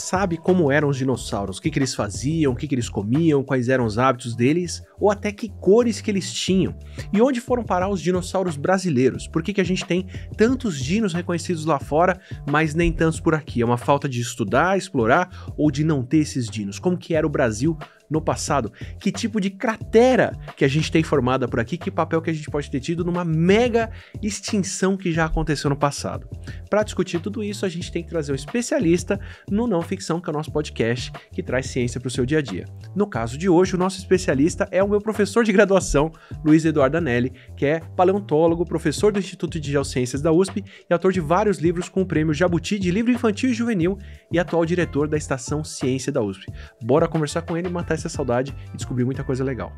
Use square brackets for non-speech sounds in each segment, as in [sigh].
sabe como eram os dinossauros, o que, que eles faziam, o que, que eles comiam, quais eram os hábitos deles, ou até que cores que eles tinham, e onde foram parar os dinossauros brasileiros, por que, que a gente tem tantos dinos reconhecidos lá fora, mas nem tantos por aqui, é uma falta de estudar, explorar, ou de não ter esses dinos, como que era o Brasil no passado? Que tipo de cratera que a gente tem formada por aqui? Que papel que a gente pode ter tido numa mega extinção que já aconteceu no passado? Para discutir tudo isso, a gente tem que trazer um especialista no não ficção, que é o nosso podcast que traz ciência para o seu dia a dia. No caso de hoje, o nosso especialista é o meu professor de graduação, Luiz Eduardo Anelli, que é paleontólogo, professor do Instituto de Geociências da USP e autor de vários livros com o prêmio Jabuti de livro infantil e juvenil e atual diretor da Estação Ciência da USP. Bora conversar com ele e matar essa saudade e descobrir muita coisa legal.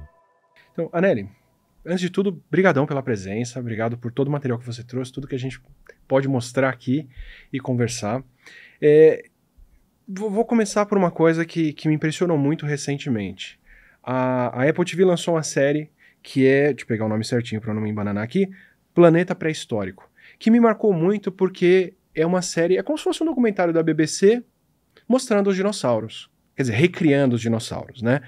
Então, Aneli, antes de tudo, brigadão pela presença, obrigado por todo o material que você trouxe, tudo que a gente pode mostrar aqui e conversar. É, vou começar por uma coisa que, que me impressionou muito recentemente. A, a, Apple TV lançou uma série que é, deixa eu pegar o nome certinho para não me embananar aqui, Planeta Pré-Histórico, que me marcou muito porque é uma série, é como se fosse um documentário da BBC mostrando os dinossauros quer dizer, recriando os dinossauros, né?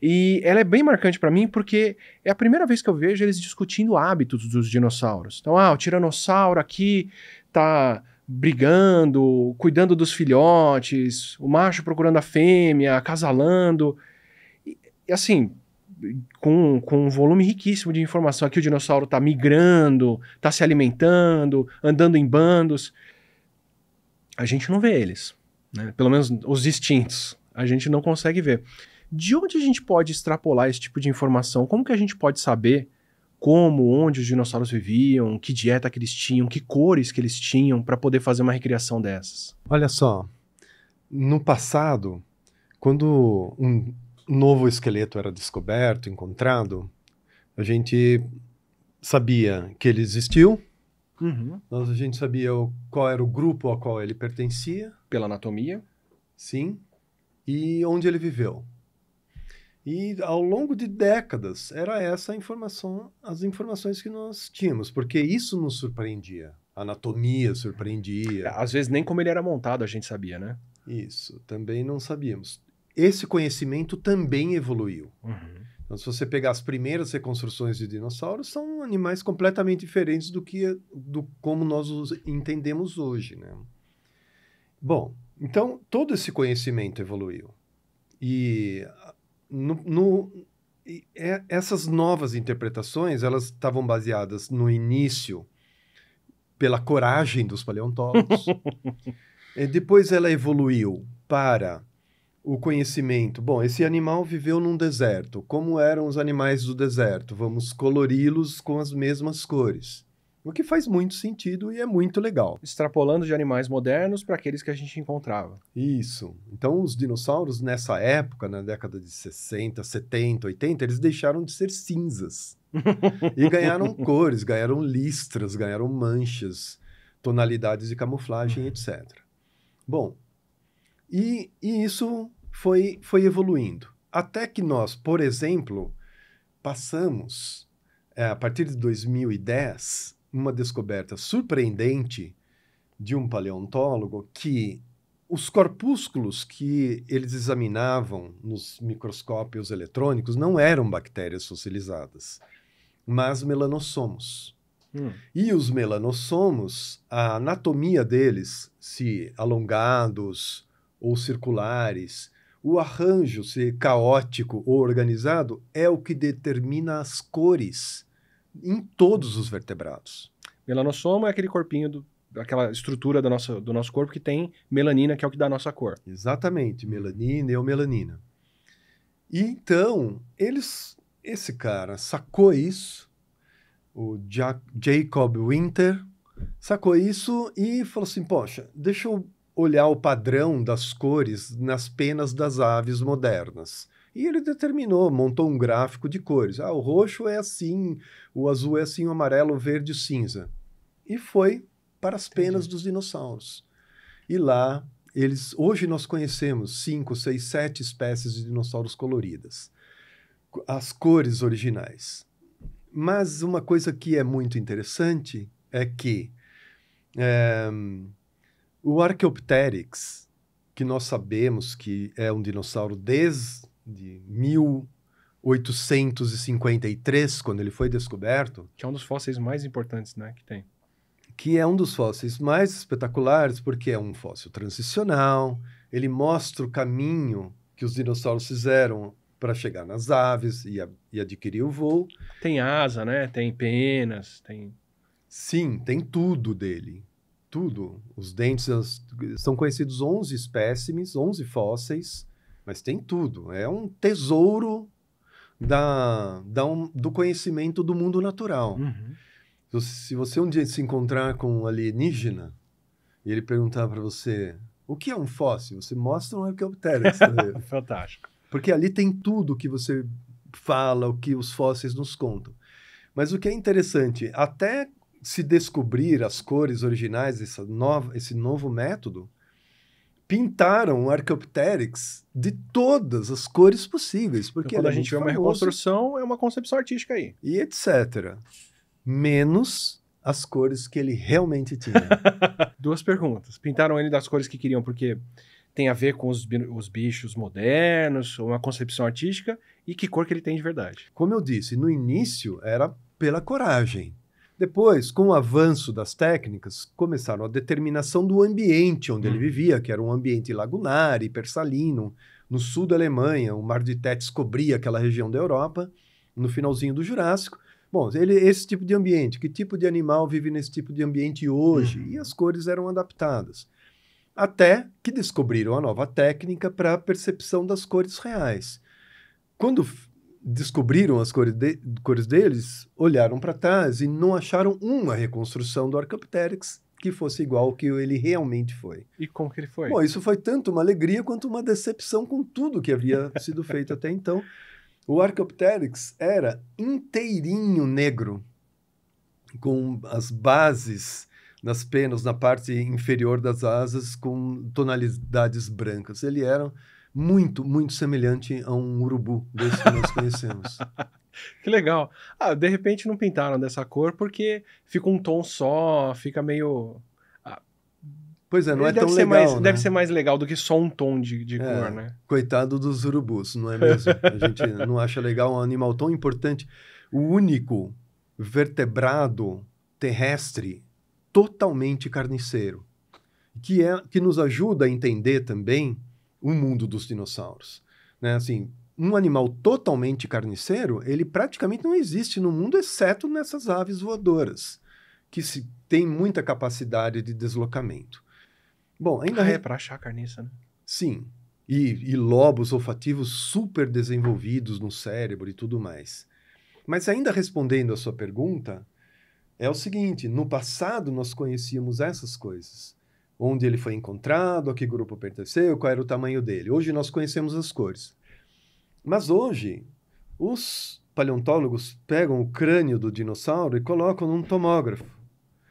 E ela é bem marcante para mim porque é a primeira vez que eu vejo eles discutindo hábitos dos dinossauros. Então, ah, o tiranossauro aqui tá brigando, cuidando dos filhotes, o macho procurando a fêmea, acasalando. E, e assim, com, com um volume riquíssimo de informação. Aqui o dinossauro tá migrando, tá se alimentando, andando em bandos. A gente não vê eles, né? Pelo menos os extintos a gente não consegue ver. De onde a gente pode extrapolar esse tipo de informação? Como que a gente pode saber como, onde os dinossauros viviam, que dieta que eles tinham, que cores que eles tinham para poder fazer uma recriação dessas? Olha só, no passado, quando um novo esqueleto era descoberto, encontrado, a gente sabia que ele existiu, uhum. nós a gente sabia o, qual era o grupo ao qual ele pertencia. Pela anatomia. Sim e onde ele viveu. E ao longo de décadas era essa informação, as informações que nós tínhamos, porque isso nos surpreendia. A anatomia surpreendia. É, às vezes nem como ele era montado a gente sabia, né? Isso, também não sabíamos. Esse conhecimento também evoluiu. Uhum. Então, se você pegar as primeiras reconstruções de dinossauros, são animais completamente diferentes do que do como nós os entendemos hoje, né? Bom, então, todo esse conhecimento evoluiu. E no, no e é, essas novas interpretações, elas estavam baseadas no início pela coragem dos paleontólogos. [laughs] depois ela evoluiu para o conhecimento. Bom, esse animal viveu num deserto. Como eram os animais do deserto? Vamos colori-los com as mesmas cores. O que faz muito sentido e é muito legal. Extrapolando de animais modernos para aqueles que a gente encontrava. Isso. Então, os dinossauros, nessa época, na década de 60, 70, 80, eles deixaram de ser cinzas. e ganharam [laughs] cores, ganharam listras, ganharam manchas, tonalidades de camuflagem, uhum. etc. Bom, e, e isso foi, foi evoluindo. Até que nós, por exemplo, passamos, é, a partir de 2010, uma descoberta surpreendente de um paleontólogo que os corpúsculos que eles examinavam nos microscópios eletrônicos não eram bactérias fossilizadas, mas melanossomos. Hum. E os melanossomos, a anatomia deles, se alongados ou circulares, o arranjo, se caótico ou organizado, é o que determina as cores em todos os vertebrados. Melanossoma é aquele corpinho, do, aquela estrutura do nosso, do nosso corpo que tem melanina, que é o que dá a nossa cor. Exatamente, melanina e eumelanina. E então, eles, esse cara sacou isso, o Jacob Winter, sacou isso e falou assim: poxa, deixa eu olhar o padrão das cores nas penas das aves modernas. E ele determinou, montou um gráfico de cores. Ah, o roxo é assim, o azul é assim, o amarelo, o verde, cinza. E foi para as Entendi. penas dos dinossauros. E lá, eles, hoje nós conhecemos cinco, seis, sete espécies de dinossauros coloridas. As cores originais. Mas uma coisa que é muito interessante é que é, o Archaeopteryx, que nós sabemos que é um dinossauro desde de 1853, quando ele foi descoberto. Que é um dos fósseis mais importantes né, que tem. Que é um dos fósseis mais espetaculares, porque é um fóssil transicional, ele mostra o caminho que os dinossauros fizeram para chegar nas aves e, a, e adquirir o voo. Tem asa, né? Tem penas, tem. Sim, tem tudo dele. Tudo. Os dentes as, são conhecidos 11 espécimes, 11 fósseis mas tem tudo. É um tesouro da, da um, do conhecimento do mundo natural. Uhum. Se, você um dia se encontrar com um alienígena e ele perguntar para você o que é um fóssil, você mostra um arqueopteryx. Tá [laughs] Fantástico. Porque ali tem tudo que você fala, o que os fósseis nos contam. Mas o que é interessante, até se descobrir as cores originais essa nova esse novo método, pintaram Archaeopteryx de todas as cores possíveis. Então, porque então, quando a gente vê uma reconstrução, é uma concepção artística aí. E etc. Menos as cores que ele realmente tinha. [laughs] Duas perguntas. Pintaram ele das cores que queriam porque tem a ver com os, os bichos modernos, uma concepção artística, e que cor que ele tem de verdade. Como eu disse, no início era pela coragem. Depois, com o avanço das técnicas, começaram a determinação do ambiente onde hum. ele uhum. vivia, que era um ambiente lagunar, hipersalino, no sul da Alemanha, o Mar de Tétis cobria aquela região da Europa, no finalzinho do Jurássico. Bom, ele, esse tipo de ambiente, que tipo de animal vive nesse tipo de ambiente hoje? Hum. E as cores eram adaptadas. Até que descobriram a nova técnica para a percepção das cores reais. Quando descobriram as cores, de, cores deles, olharam para trás e não acharam uma reconstrução do Archaeopteryx que fosse igual ao que ele realmente foi. E como que ele foi? Bom, isso foi tanto uma alegria quanto uma decepção com tudo que havia [laughs] sido feito até então. O Archaeopteryx era inteirinho negro, com as bases nas penas, na parte inferior das asas, com tonalidades brancas. Ele era muito, muito semelhante a um urubu desse que nós conhecemos. [laughs] que legal. Ah, de repente não pintaram dessa cor porque fica um tom só, fica meio. Ah, pois é, não é tão legal. Mais, né? Deve ser mais legal do que só um tom de, de é, cor, né? Coitado dos urubus, não é mesmo? A gente não acha legal um animal tão importante. O único vertebrado terrestre totalmente carniceiro, que, é, que nos ajuda a entender também o mundo dos dinossauros. Né? Assim, um animal totalmente carniceiro, ele praticamente não existe no mundo, exceto nessas aves voadoras, que se tem muita capacidade de deslocamento. Bom, ainda... Ah, É para achar carniça, né? Sim. E, e lobos olfativos super desenvolvidos no cérebro e tudo mais. Mas ainda respondendo a sua pergunta, é o seguinte, no passado nós conhecíamos essas coisas onde ele foi encontrado, a que grupo pertenceu, qual era o tamanho dele. Hoje nós conhecemos as cores. Mas hoje, os paleontólogos pegam o crânio do dinossauro e colocam num tomógrafo.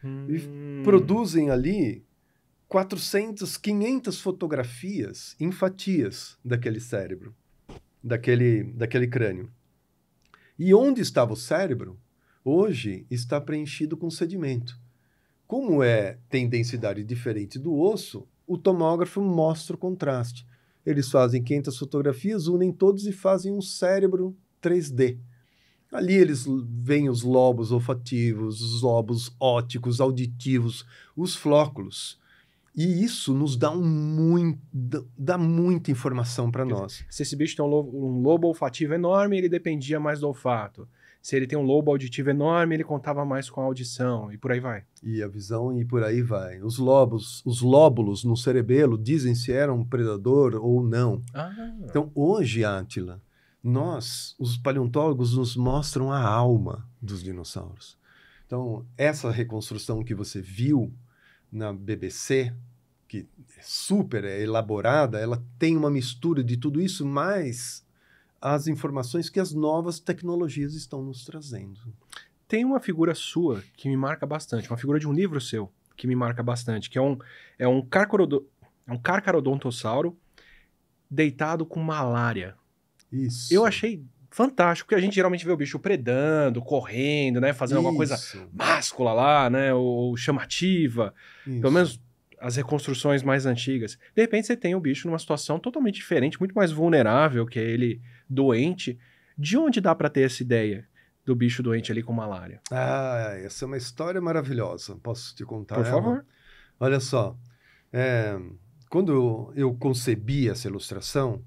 Hum. E produzem ali 400, 500 fotografias em fatias daquele cérebro, daquele, daquele crânio. E onde estava o cérebro, hoje está preenchido com sedimento. Como é, tem densidade diferente do osso, o tomógrafo mostra o contraste. Eles fazem 500 fotografias, unem todos e fazem um cérebro 3D. Ali eles veem os lobos olfativos, os lobos óticos, auditivos, os flóculos. E isso nos dá, um muito, dá muita informação para nós. Se esse bicho tem um lobo, um lobo olfativo enorme, ele dependia mais do olfato se ele tem um lobo auditivo enorme, ele contava mais com a audição e por aí vai. E a visão e por aí vai. Os lobos, os lóbulos no cerebelo dizem se era um predador ou não. Ah. Então hoje, Átila, nós, os paleontólogos, nos mostram a alma dos dinossauros. Então essa reconstrução que você viu na BBC, que é super elaborada, ela tem uma mistura de tudo isso, mas as informações que as novas tecnologias estão nos trazendo. Tem uma figura sua que me marca bastante, uma figura de um livro seu que me marca bastante, que é um, é um, é um carcarodontossauro deitado com malária. Isso. Eu achei fantástico, porque a gente geralmente vê o bicho predando, correndo, né? Fazendo alguma coisa máscula lá, né? Ou, chamativa. Isso. Pelo menos as reconstruções mais antigas. De repente você tem o bicho numa situação totalmente diferente, muito mais vulnerável, que é ele doente, de onde dá para ter essa ideia? do bicho doente ali com malária. Ah, essa é uma história maravilhosa. Posso te contar? Por favor. Olha só, é, quando eu concebi essa ilustração,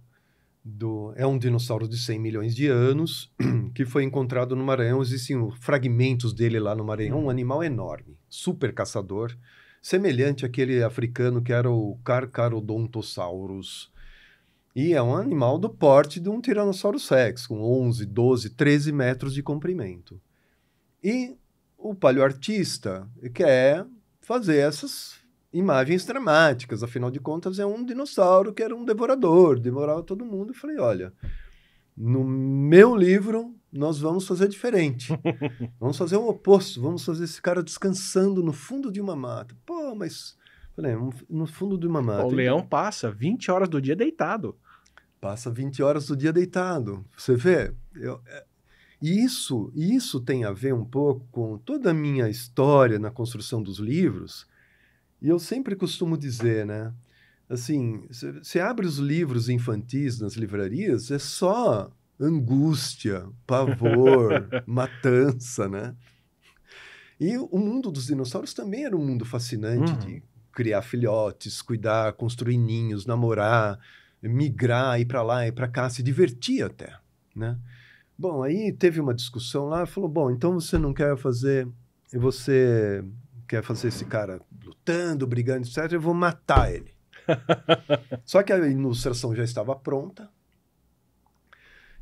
do, é um dinossauro de 100 milhões de anos [clears throat] que foi encontrado no Maranhão. Existem fragmentos dele lá no Maranhão, um animal enorme, super caçador, semelhante àquele africano que era o Carcarodontosaurus. E é um animal do porte de um Tiranossauro Rex, com 11, 12, 13 metros de comprimento. E o paleoartista quer fazer essas imagens dramáticas, afinal de contas é um dinossauro que era um devorador, devorava todo mundo. E falei: olha, no meu livro nós vamos fazer diferente. [laughs] vamos fazer o oposto, vamos fazer esse cara descansando no fundo de uma mata. Pô, mas Falei, hum, no fundo de uma mata. O leão então. passa 20 horas do dia deitado. Passa 20 horas do dia deitado. Você vê? Eu, é, isso, isso tem a ver um pouco com toda a minha história na construção dos livros. E eu sempre costumo dizer, né? Assim, você abre os livros infantis nas livrarias, é só angústia, pavor, [laughs] matança, né? E o mundo dos dinossauros também era um mundo fascinante uhum. de criar filhotes, cuidar, construir ninhos, namorar, migrar, ir para lá e para cá, se divertir até, né? Bom, aí teve uma discussão lá, falou, bom, então você não quer fazer, você quer fazer esse cara lutando, brigando, etc, eu vou matar ele. [laughs] Só que a ilustração já estava pronta,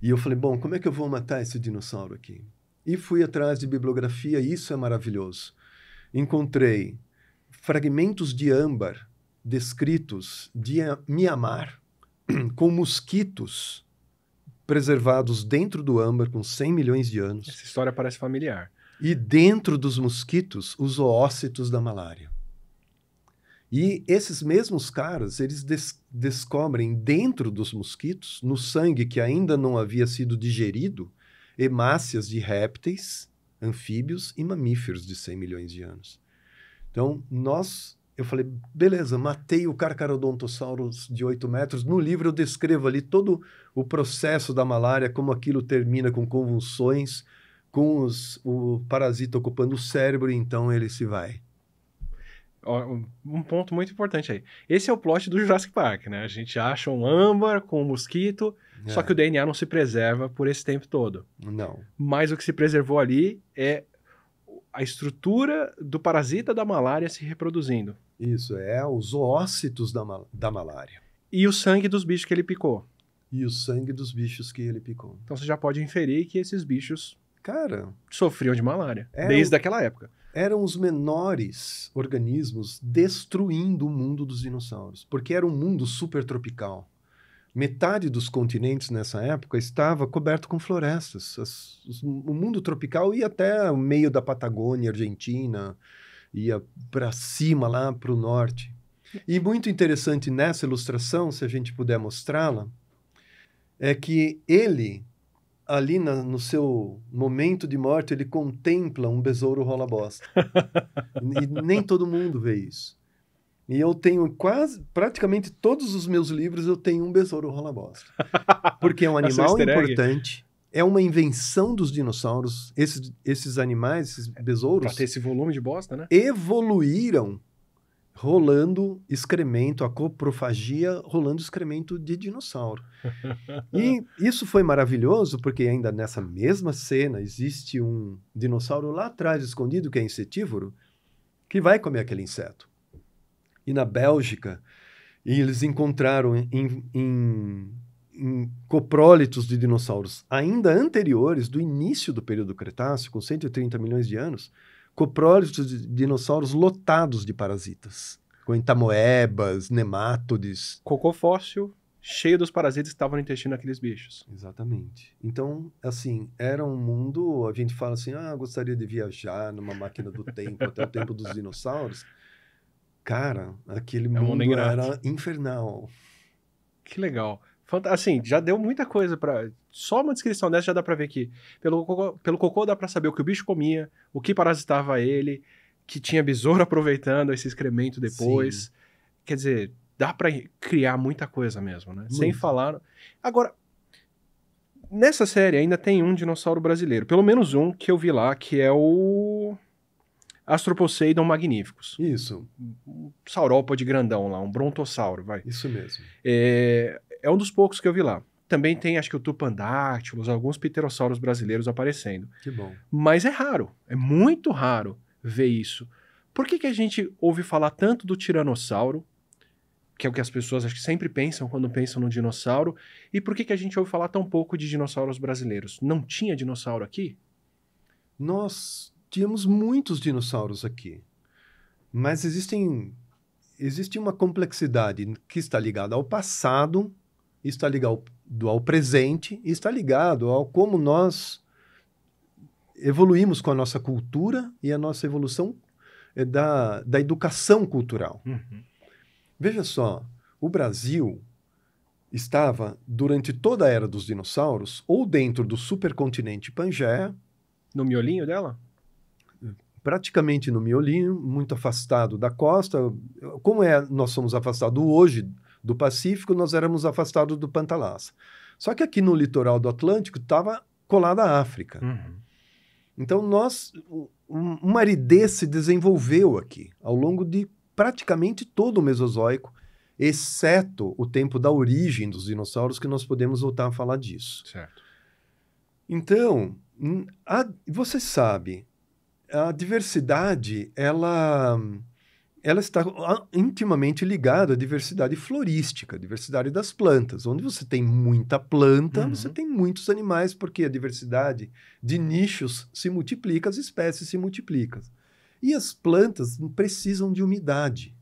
e eu falei, bom, como é que eu vou matar esse dinossauro aqui? E fui atrás de bibliografia, e isso é maravilhoso. Encontrei fragmentos de âmbar descritos de Mianmar [clears throat] com mosquitos preservados dentro do âmbar com 100 milhões de anos. Essa história parece familiar. E dentro dos mosquitos, os oócitos da malária. E esses mesmos caras, eles des descobrem dentro dos mosquitos, no sangue que ainda não havia sido digerido, hemácias de répteis, anfíbios e mamíferos de 100 milhões de anos. Então, nós eu falei, beleza, matei o Carcharodontosaurus de 8 metros. No livro eu descrevo ali todo o processo da malária, como aquilo termina com convulsões, com os, o parasita ocupando o cérebro, e então ele se vai. Um ponto muito importante aí. Esse é o plot do Jurassic Park, né? A gente acha um âmbar com um mosquito, é. só que o DNA não se preserva por esse tempo todo. Não. Mas o que se preservou ali é a estrutura do parasita da malária se reproduzindo. Isso, é os oócitos da, mal da malária. E o sangue dos bichos que ele picou. E o sangue dos bichos que ele picou. Então você já pode inferir que esses bichos Cara, sofriam de malária desde aquela época. Eram os menores organismos destruindo o mundo dos dinossauros, porque era um mundo super tropical metade dos continentes nessa época estava coberto com florestas. As, os, o mundo tropical ia até o meio da Patagônia, Argentina, ia para cima lá para o norte. E muito interessante nessa ilustração, se a gente puder mostrá-la, é que ele, ali na, no seu momento de morte, ele contempla um besouro rola-bosta. [laughs] e nem todo mundo vê isso. E eu tenho quase, praticamente todos os meus livros eu tenho um besouro rola-bosta. [laughs] Porque é um é animal importante, é uma invenção dos dinossauros. Esses, esses animais, esses é, besouros. Pra ter esse volume de bosta, né? Evoluíram rolando excremento, a coprofagia rolando excremento de dinossauro. e [laughs] isso foi maravilhoso, porque ainda nessa mesma cena existe um dinossauro lá atrás escondido, que é insetívoro, que vai comer aquele inseto e na Bélgica. E eles encontraram em, em, em coprólitos de dinossauros ainda anteriores, do início do período Cretáceo, com 130 milhões de anos, coprólitos de dinossauros lotados de parasitas, com entamoebas, nemátodes. Cocô fóssil cheio dos parasitas que estavam no intestino daqueles bichos. Exatamente. Então, assim, era um mundo. A gente fala assim: ah, gostaria de viajar numa máquina do tempo até o tempo dos dinossauros. Cara, aquele é mundo era infernal. Que legal. Assim, já deu muita coisa para Só uma descrição dessa já dá pra ver que pelo cocô, pelo cocô dá pra saber o que o bicho comia, o que parasitava ele, que tinha besouro [laughs] aproveitando esse excremento depois. Sim. Quer dizer, dá para criar muita coisa mesmo, né? Muito. Sem falar. Agora, nessa série ainda tem um dinossauro brasileiro, pelo menos um que eu vi lá, que é o Astroposeidon magníficos. Isso. Um saurópode grandão lá, um brontossauro, vai. Isso mesmo. É, é um dos poucos que eu vi lá. Também tem, acho que o Tupandáctilos, alguns pterossauros brasileiros aparecendo. Que bom. Mas é raro, é muito raro ver isso. Por que, que a gente ouve falar tanto do tiranossauro, que é o que as pessoas acho que sempre pensam quando pensam no dinossauro, e por que, que a gente ouve falar tão pouco de dinossauros brasileiros? Não tinha dinossauro aqui? Nós tínhamos muitos dinossauros aqui. Mas existem, existe uma complexidade que está ligada ao passado, está ligado ao presente, está ligado ao como nós evoluímos com a nossa cultura e a nossa evolução eh, da, da educação cultural. Uhum. Veja só, o Brasil estava, durante toda a era dos dinossauros, ou dentro do supercontinente Pangeia. No miolinho dela? praticamente no miolinho, muito afastado da costa. Como é, nós somos afastados hoje do Pacífico, nós éramos afastados do Pantanal. Só que aqui no litoral do Atlântico estava colada a África. Uhum. Então, nós, uma aridez se desenvolveu aqui ao longo de praticamente todo o Mesozoico, exceto o tempo da origem dos dinossauros, que nós podemos voltar a falar disso. Certo. Então, a, você sabe a diversidade, ela, ela está ah, intimamente ligada à diversidade florística, à diversidade das plantas. Onde você tem muita planta, uhum. você tem muitos animais, porque a diversidade de nichos se multiplica, as espécies se multiplicam. E as plantas precisam de umidade,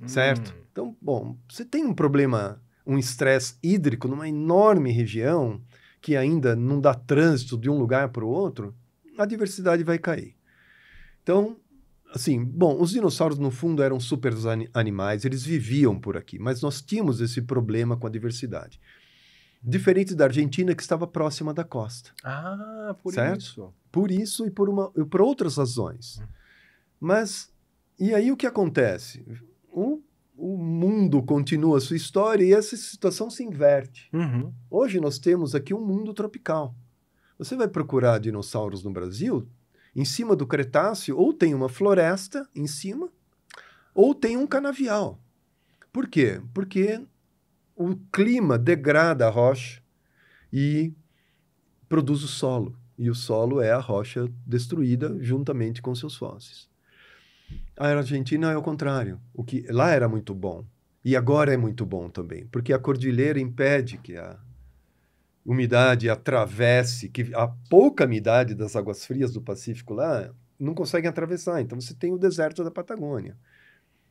uhum. certo? Hum. Então, bom, você tem um problema, um estresse hídrico numa enorme região que ainda não dá trânsito de um lugar para o outro, a diversidade vai cair. Então, assim, bom, os dinossauros no fundo eram super animais, eles viviam por aqui, mas nós tínhamos esse problema com a diversidade. Diferente da Argentina, que estava próxima da costa. Ah, por certo? isso. Por isso e por, uma, e por outras razões. Hum. Mas, e aí o que acontece? O, o mundo continua a sua história e essa situação se inverte. Uhum. Hoje nós temos aqui um mundo tropical. Você vai procurar dinossauros no Brasil, em cima do Cretáceo, ou tem uma floresta em cima, ou tem um canavial. Por quê? Porque o clima degrada a rocha e produz o solo. E o solo é a rocha destruída juntamente com seus fósseis. A Argentina é o contrário. O que lá era muito bom e agora é muito bom também, porque a cordilheira impede que a, umidade atravesse, que a pouca umidade das águas frias do Pacífico lá não consegue atravessar. Então você tem o deserto da Patagônia.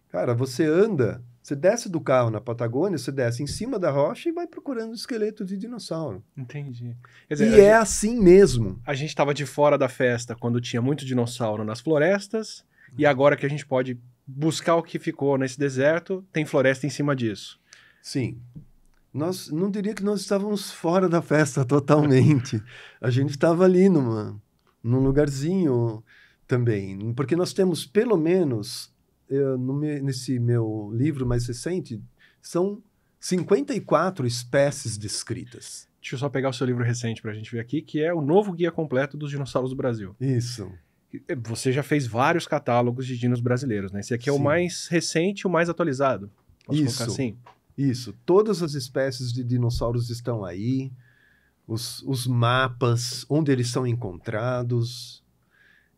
Cara, você anda, você desce do carro na Patagônia, você desce em cima da rocha e vai procurando esqueleto de dinossauro. Entendi. Dizer, e é gente, assim mesmo. A gente estava de fora da festa quando tinha muito dinossauro nas florestas, e uhum. agora que a gente pode buscar o que ficou nesse deserto, tem floresta em cima disso. Sim nós não diria que nós estávamos fora da festa [laughs] totalmente. a gente estava ali numa, num lugarzinho também, porque nós temos pelo menos eu, eh, me, nesse meu livro mais recente são 54 espécies descritas. Deixa eu só pegar o seu livro recente para a gente ver aqui, que é o novo guia completo dos dinossauros do Brasil. Isso. Eh, você já fez vários catálogos de dinos brasileiros, né? Esse aqui é Sim. o mais recente, o mais atualizado. Posso Isso. Assim? Isso. Todas as espécies de dinossauros estão aí. Os, os mapas, onde eles são encontrados.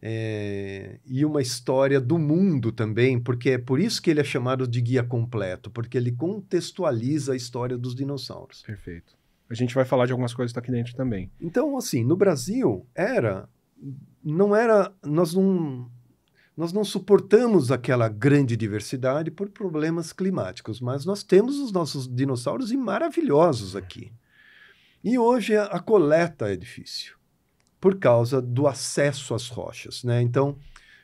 É, e uma história do mundo também, porque é por isso que ele é chamado de guia completo, porque ele contextualiza a história dos dinossauros. Perfeito. A gente vai falar de algumas coisas tá aqui dentro também. Então, assim, no Brasil era, não era, nós não, nós não suportamos aquela grande diversidade por problemas climáticos, mas nós temos os nossos dinossauros e maravilhosos é. aqui. E hoje a, coleta é difícil por causa do acesso às rochas, né? Então,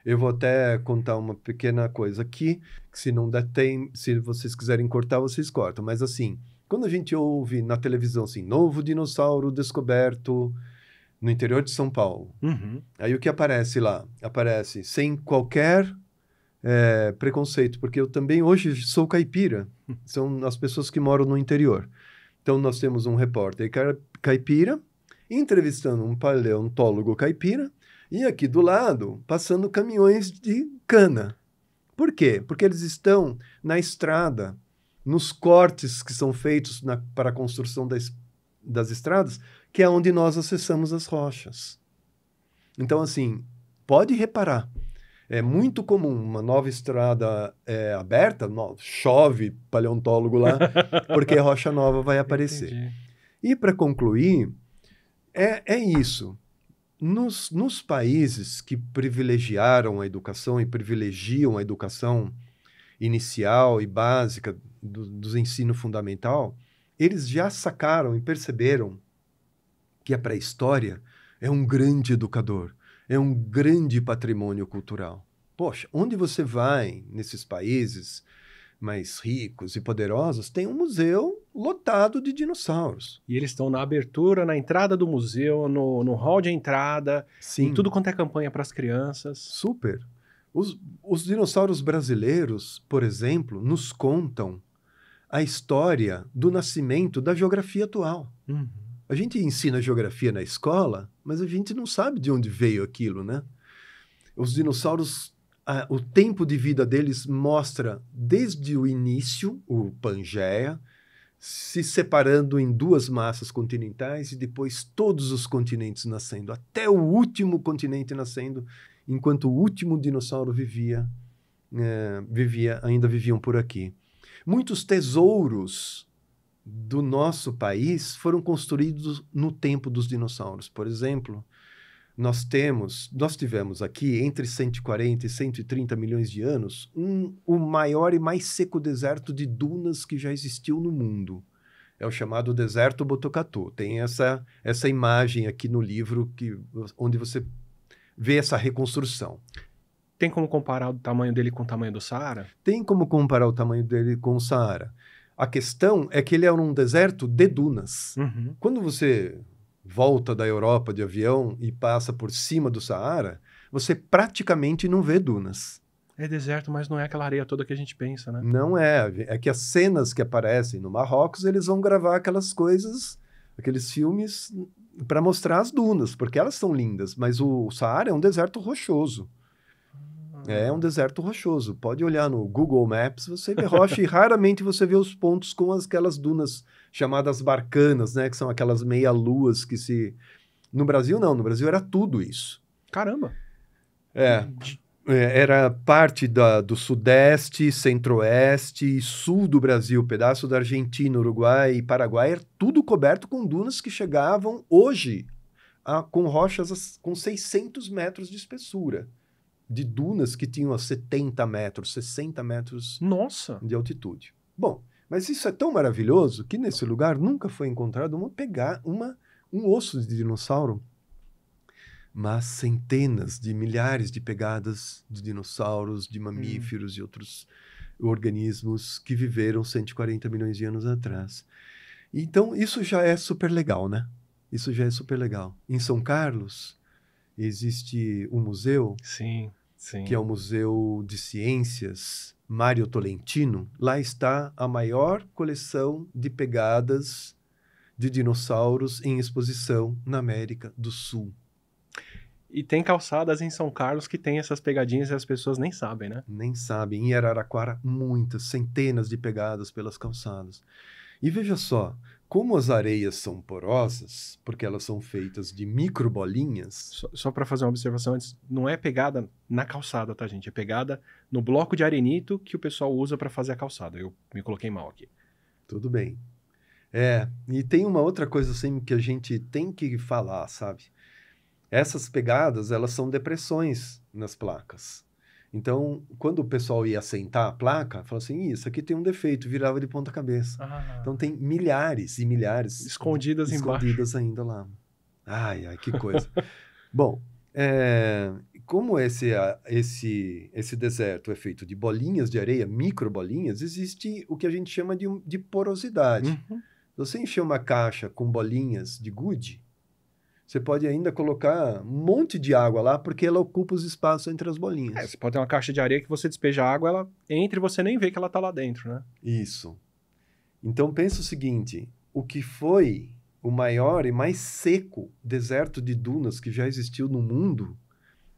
eu vou até contar uma pequena coisa aqui, que se não der tempo, se vocês quiserem cortar, vocês cortam, mas assim, quando a gente ouve na televisão assim, novo dinossauro descoberto no interior de São Paulo. Uhum. Aí o que aparece lá? Aparece sem qualquer é, preconceito, porque eu também hoje sou caipira. [laughs] São as pessoas que moram no interior. Então nós temos um repórter caipira entrevistando um paleontólogo caipira e aqui do lado passando caminhões de cana. Por quê? Porque eles estão na estrada, nos cortes que são feitos na, para a construção das, das estradas, que é onde nós acessamos as rochas. Então, assim, pode reparar. É muito comum uma nova estrada é, aberta, no, chove paleontólogo lá, [laughs] porque rocha nova vai aparecer. Entendi. E para concluir, é, é isso. Nos, nos países que privilegiaram a educação e privilegiam a educação inicial e básica dos do ensino fundamental, eles já sacaram e perceberam que a é pré-história é um grande educador, é um grande patrimônio cultural. Poxa, onde você vai nesses países mais ricos e poderosos, tem um museu lotado de dinossauros. E eles estão na abertura, na entrada do museu, no, no hall de entrada, Sim. em tudo quanto é campanha para as crianças. Super. Os, os dinossauros brasileiros, por exemplo, nos contam a história do nascimento da geografia atual. Uhum. A gente ensina geografia na escola, mas a gente não sabe de onde veio aquilo, né? Os dinossauros, a, o tempo de vida deles mostra desde o início, o Pangeia, se separando em duas massas continentais e depois todos os continentes nascendo, até o último continente nascendo, enquanto o último dinossauro vivia, é, vivia ainda viviam por aqui. Muitos tesouros do nosso país foram construídos no tempo dos dinossauros. Por exemplo, nós temos, nós tivemos aqui entre 140 e 130 milhões de anos, um, o maior e mais seco deserto de dunas que já existiu no mundo. É o chamado deserto Botocatu. Tem essa essa imagem aqui no livro que onde você vê essa reconstrução. Tem como comparar o tamanho dele com o tamanho do Saara? Tem como comparar o tamanho dele com o Saara. A questão é que ele é um deserto de dunas. Uhum. Quando você volta da Europa de avião e passa por cima do Saara, você praticamente não vê dunas. É deserto, mas não é aquela areia toda que a gente pensa, né? Não é. É que as cenas que aparecem no Marrocos, eles vão gravar aquelas coisas, aqueles filmes, para mostrar as dunas, porque elas são lindas, mas o Saara é um deserto rochoso. Uhum. É um deserto rochoso. Pode olhar no Google Maps, você vê rocha e [laughs] raramente você vê os pontos com aquelas dunas chamadas barcanas, né? Que são aquelas meia-luas que se. No Brasil, não. No Brasil era tudo isso. Caramba! É. é era parte da, do Sudeste, Centro-Oeste e Sul do Brasil, pedaço da Argentina, Uruguai e Paraguai, era tudo coberto com dunas que chegavam hoje a, com rochas com 600 metros de espessura de dunas que tinham a 70 metros, 60 metros Nossa. de altitude. Bom, mas isso é tão maravilhoso que nesse lugar nunca foi encontrado uma pegar uma um osso de dinossauro, mas centenas de milhares de pegadas de dinossauros, de hum. mamíferos hum. e outros organismos que viveram 140 milhões de anos atrás. Então isso já é super legal, né? Isso já é super legal. Em São Carlos existe um museu. Sim Sim. que é o Museu de Ciências Mário Tolentino, lá está a maior coleção de pegadas de dinossauros em exposição na América do Sul. E tem calçadas em São Carlos que tem essas pegadinhas e as pessoas nem sabem, né? Nem sabem. Em Araraquara, muitas, centenas de pegadas pelas calçadas. E veja só, como as areias são porosas, porque elas são feitas de microbolinhas. Só, só para fazer uma observação antes, não é pegada na calçada, tá, gente? É pegada no bloco de arenito que o pessoal usa para fazer a calçada. Eu me coloquei mal aqui. Tudo bem. É, e tem uma outra coisa assim que a gente tem que falar, sabe? Essas pegadas, elas são depressões nas placas. Então, quando o pessoal ia sentar a placa, falava assim: isso aqui tem um defeito, virava de ponta cabeça. Ah. Então tem milhares e milhares escondidas, escondidas embaixo. ainda lá. Ai, ai, que coisa. [laughs] Bom, é, como esse, esse, esse deserto é feito de bolinhas de areia, microbolinhas, existe o que a gente chama de, de porosidade. Uhum. Você encher uma caixa com bolinhas de gude, você pode ainda colocar um monte de água lá, porque ela ocupa os espaços entre as bolinhas. É, você pode ter uma caixa de areia que você despeja água, ela entra e você nem vê que ela está lá dentro, né? Isso. Então pensa o seguinte: o que foi o maior e mais seco deserto de dunas que já existiu no mundo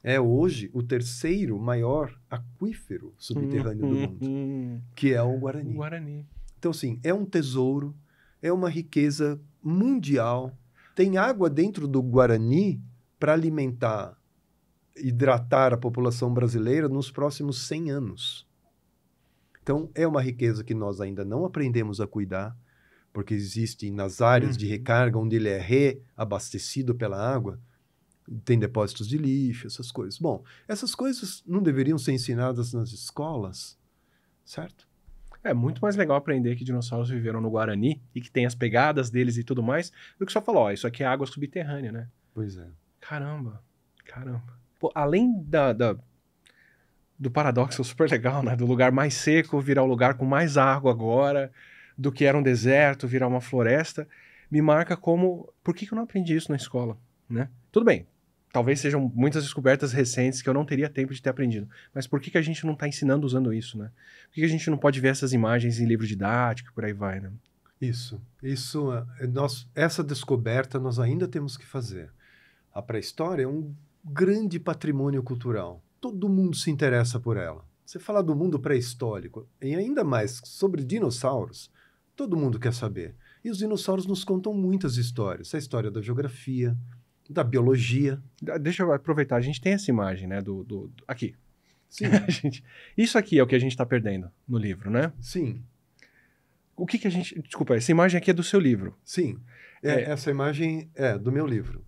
é hoje o terceiro maior aquífero subterrâneo do mundo, uhum. que é o Guarani. Guarani. Então, sim, é um tesouro, é uma riqueza mundial tem água dentro do Guarani para alimentar, hidratar a população brasileira nos próximos 100 anos. Então, é uma riqueza que nós ainda não aprendemos a cuidar, porque existem nas áreas uhum. de recarga onde ele é reabastecido pela água, tem depósitos de lixo, essas coisas. Bom, essas coisas não deveriam ser ensinadas nas escolas, certo? É muito mais legal aprender que dinossauros viveram no Guarani e que tem as pegadas deles e tudo mais, do que só falar, ó, isso aqui é água subterrânea, né? Pois é. Caramba, caramba. Pô, além da, da do paradoxo [laughs] super legal, né? Do lugar mais seco virar o um lugar com mais água agora, do que era um deserto virar uma floresta, me marca como por que, que eu não aprendi isso na escola, né? Tudo bem, talvez sejam muitas descobertas recentes que eu não teria tempo de ter aprendido. Mas por que, que a gente não está ensinando usando isso, né? Por que, que, a gente não pode ver essas imagens em livro didático e por aí vai, né? Isso, isso, é, é, nós, essa descoberta nós ainda temos que fazer. A pré-história é um grande patrimônio cultural. Todo mundo se interessa por ela. Você falar do mundo pré-histórico e ainda mais sobre dinossauros, todo mundo quer saber. E os dinossauros nos contam muitas histórias. A história da geografia, da biologia. Deixa eu aproveitar, a gente tem essa imagem, né? Do, do, do aqui. Sim. [laughs] gente, isso aqui é o que a gente está perdendo no livro, né? Sim. O que, que a gente. Desculpa, essa imagem aqui é do seu livro. Sim. É, é. Essa imagem é do meu livro.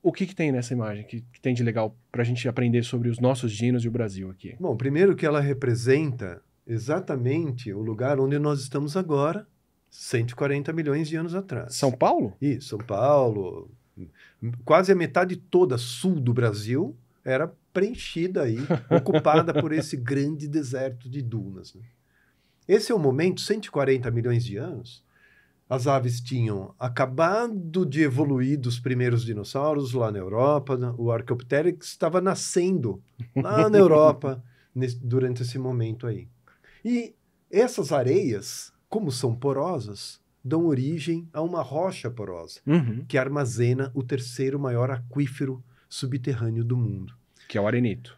O que, que tem nessa imagem que, que tem de legal para a gente aprender sobre os nossos dinos e o Brasil aqui? Bom, primeiro que ela representa exatamente o lugar onde nós estamos agora, 140 milhões de anos atrás. São Paulo? Isso, São Paulo, quase a metade toda sul do Brasil era preenchida aí, [laughs] ocupada por esse grande deserto de dunas. Né? Esse é o momento, 140 milhões de anos, as aves tinham acabado de evoluir dos primeiros dinossauros lá na Europa, o Archaeopteryx estava nascendo lá na Europa [laughs] nesse, durante esse momento aí. E essas areias, como são porosas, dão origem a uma rocha porosa, uhum. que armazena o terceiro maior aquífero subterrâneo do mundo. Que é o arenito.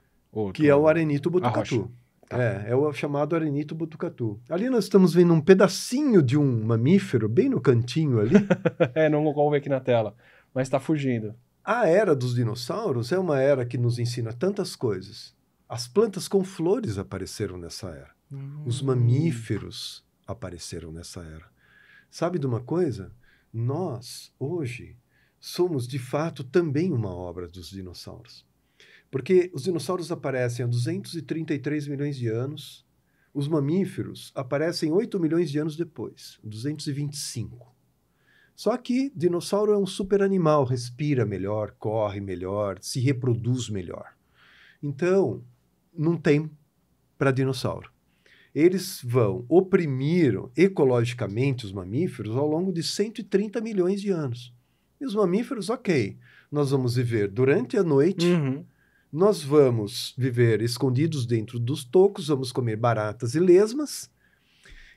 que é o arenito botucatu. Tá. É, é o chamado arenito botucatu. Ali nós estamos vendo um pedacinho de um mamífero, bem no cantinho ali. [laughs] é, não vou ver aqui na tela, mas está fugindo. A era dos dinossauros é uma era que nos ensina tantas coisas. As plantas com flores apareceram nessa era. Os hum. mamíferos apareceram nessa era. Sabe de uma coisa? Nós, hoje, somos de fato também uma obra dos dinossauros. Porque os dinossauros aparecem há 233 milhões de anos, os mamíferos aparecem 8 milhões de anos depois, 225. Só que dinossauro é um super animal, respira melhor, corre melhor, se reproduz melhor. Então, não tem para dinossauro eles vão oprimir ecologicamente os mamíferos ao longo de 130 milhões de anos. E os mamíferos, ok, nós vamos viver durante a noite, uhum. nós vamos viver escondidos dentro dos tocos, vamos comer baratas e lesmas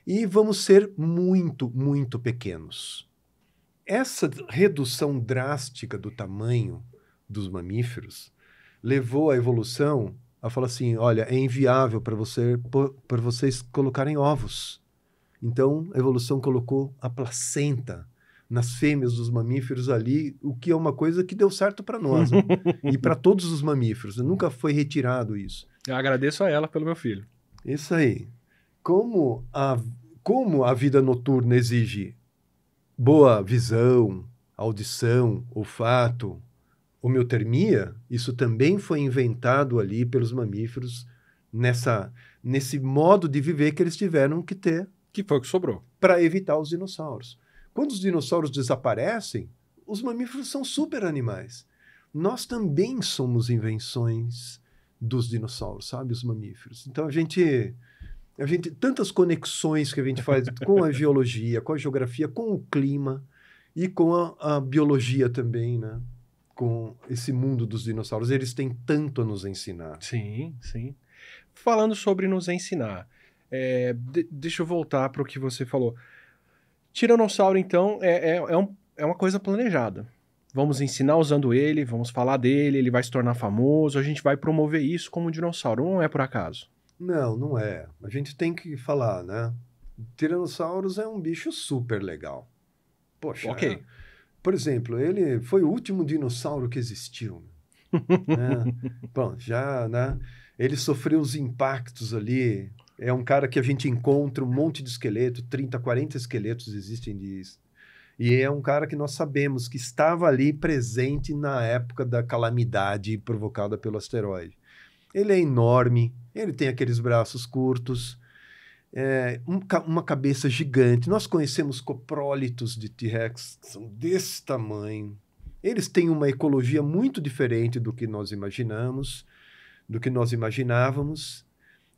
e vamos ser muito, muito pequenos. Essa redução drástica do tamanho dos mamíferos levou à evolução ela fala assim: olha, é inviável para você, vocês colocarem ovos. Então, a evolução colocou a placenta nas fêmeas dos mamíferos ali, o que é uma coisa que deu certo para nós né? [laughs] e para todos os mamíferos. Né? Nunca foi retirado isso. Eu agradeço a ela pelo meu filho. Isso aí. Como a, como a vida noturna exige boa visão, audição, olfato, homeotermia, isso também foi inventado ali pelos mamíferos nessa nesse modo de viver que eles tiveram que ter, que foi o que sobrou, para evitar os dinossauros. Quando os dinossauros desaparecem, os mamíferos são super animais. Nós também somos invenções dos dinossauros, sabe, os mamíferos. Então a gente a gente tantas conexões que a gente faz [laughs] com a geologia, com a geografia, com o clima e com a, a biologia também, né? com esse mundo dos dinossauros. Eles têm tanto a nos ensinar. Sim, sim. Falando sobre nos ensinar, é, de, deixa eu voltar para o que você falou. Tiranossauro, então, é, é, é, um, é uma coisa planejada. Vamos ensinar usando ele, vamos falar dele, ele vai se tornar famoso, a gente vai promover isso como um dinossauro. Não é por acaso. Não, não é. A gente tem que falar, né? Tiranossauros é um bicho super legal. Poxa. Ok. É por exemplo, ele foi o último dinossauro que existiu. Né? [laughs] Bom, já, né? Ele sofreu os impactos ali. É um cara que a gente encontra um monte de esqueleto, 30, 40 esqueletos existem de e é um cara que nós sabemos que estava ali presente na época da calamidade provocada pelo asteroide. Ele é enorme, ele tem aqueles braços curtos, é, um, uma cabeça gigante. Nós conhecemos coprólitos de T-Rex são desse tamanho. Eles têm uma ecologia muito diferente do que nós imaginamos, do que nós imaginávamos.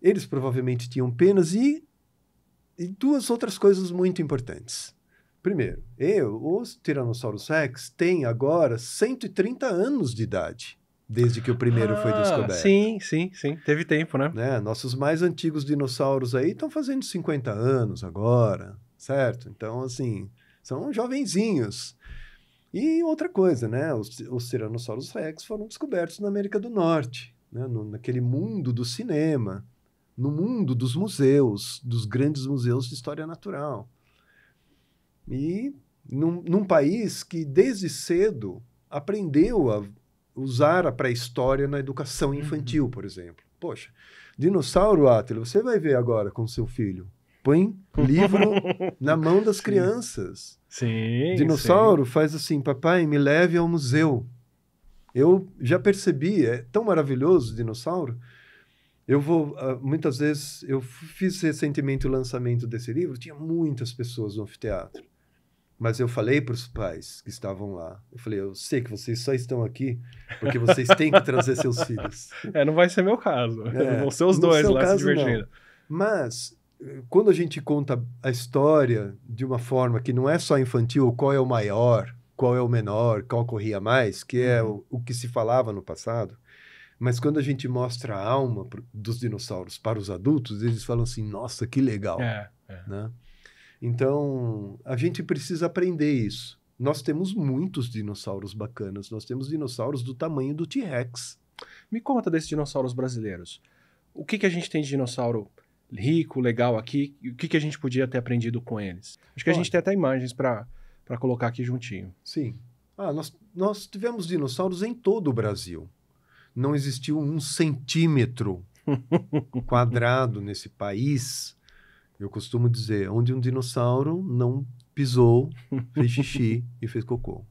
Eles provavelmente tinham penas e, e duas outras coisas muito importantes. Primeiro, eu, os Tiranossauros Rex têm agora 130 anos de idade desde que o primeiro ah, foi descoberto. Sim, sim, sim. Teve tempo, né? né? Nossos mais antigos dinossauros aí estão fazendo 50 anos agora, certo? Então, assim, são jovenzinhos. E outra coisa, né? Os, os Tiranossauros Rex foram descobertos na América do Norte, né? No, naquele mundo do cinema, no mundo dos museus, dos grandes museus de história natural. E num, num país que desde cedo aprendeu a usar a pré-história na educação uhum. infantil, uhum. por exemplo. Poxa, dinossauro Átila, você vai ver agora com seu filho. Põe livro [laughs] na mão das sim. crianças. Sim. Dinossauro sim. faz assim: papai, me leve ao museu. Eu já percebi, é tão maravilhoso o dinossauro. Eu vou, ah, muitas vezes, eu fiz recentemente o lançamento desse livro, tinha muitas pessoas no anfiteatro. Mas eu falei para os pais que estavam lá. Eu falei, eu sei que vocês só estão aqui porque vocês têm que trazer seus filhos. [laughs] É, não vai ser meu caso. É, [laughs] Vão ser os dois lá caso, se divertindo. Não. Mas eh, quando a gente conta a história de uma forma que não é só infantil, qual é o maior, qual é o menor, qual corria mais, que é uhum. o, o que se falava no passado, mas quando a gente mostra a alma dos dinossauros para os adultos, eles falam assim: nossa, que legal. É, é. Né? Então, a gente precisa aprender isso. Nós temos muitos dinossauros bacanas. Nós temos dinossauros do tamanho do T-Rex. Me conta desses dinossauros brasileiros. O que, que a gente tem de dinossauro rico, legal aqui? E o que, que a gente podia ter aprendido com eles? Acho que Olha. a gente tem até imagens para colocar aqui juntinho. Sim. Ah, nós, nós tivemos dinossauros em todo o Brasil. Não existiu um centímetro [laughs] quadrado nesse país eu costumo dizer, onde um dinossauro não pisou, [laughs] fez xixi e fez cocô.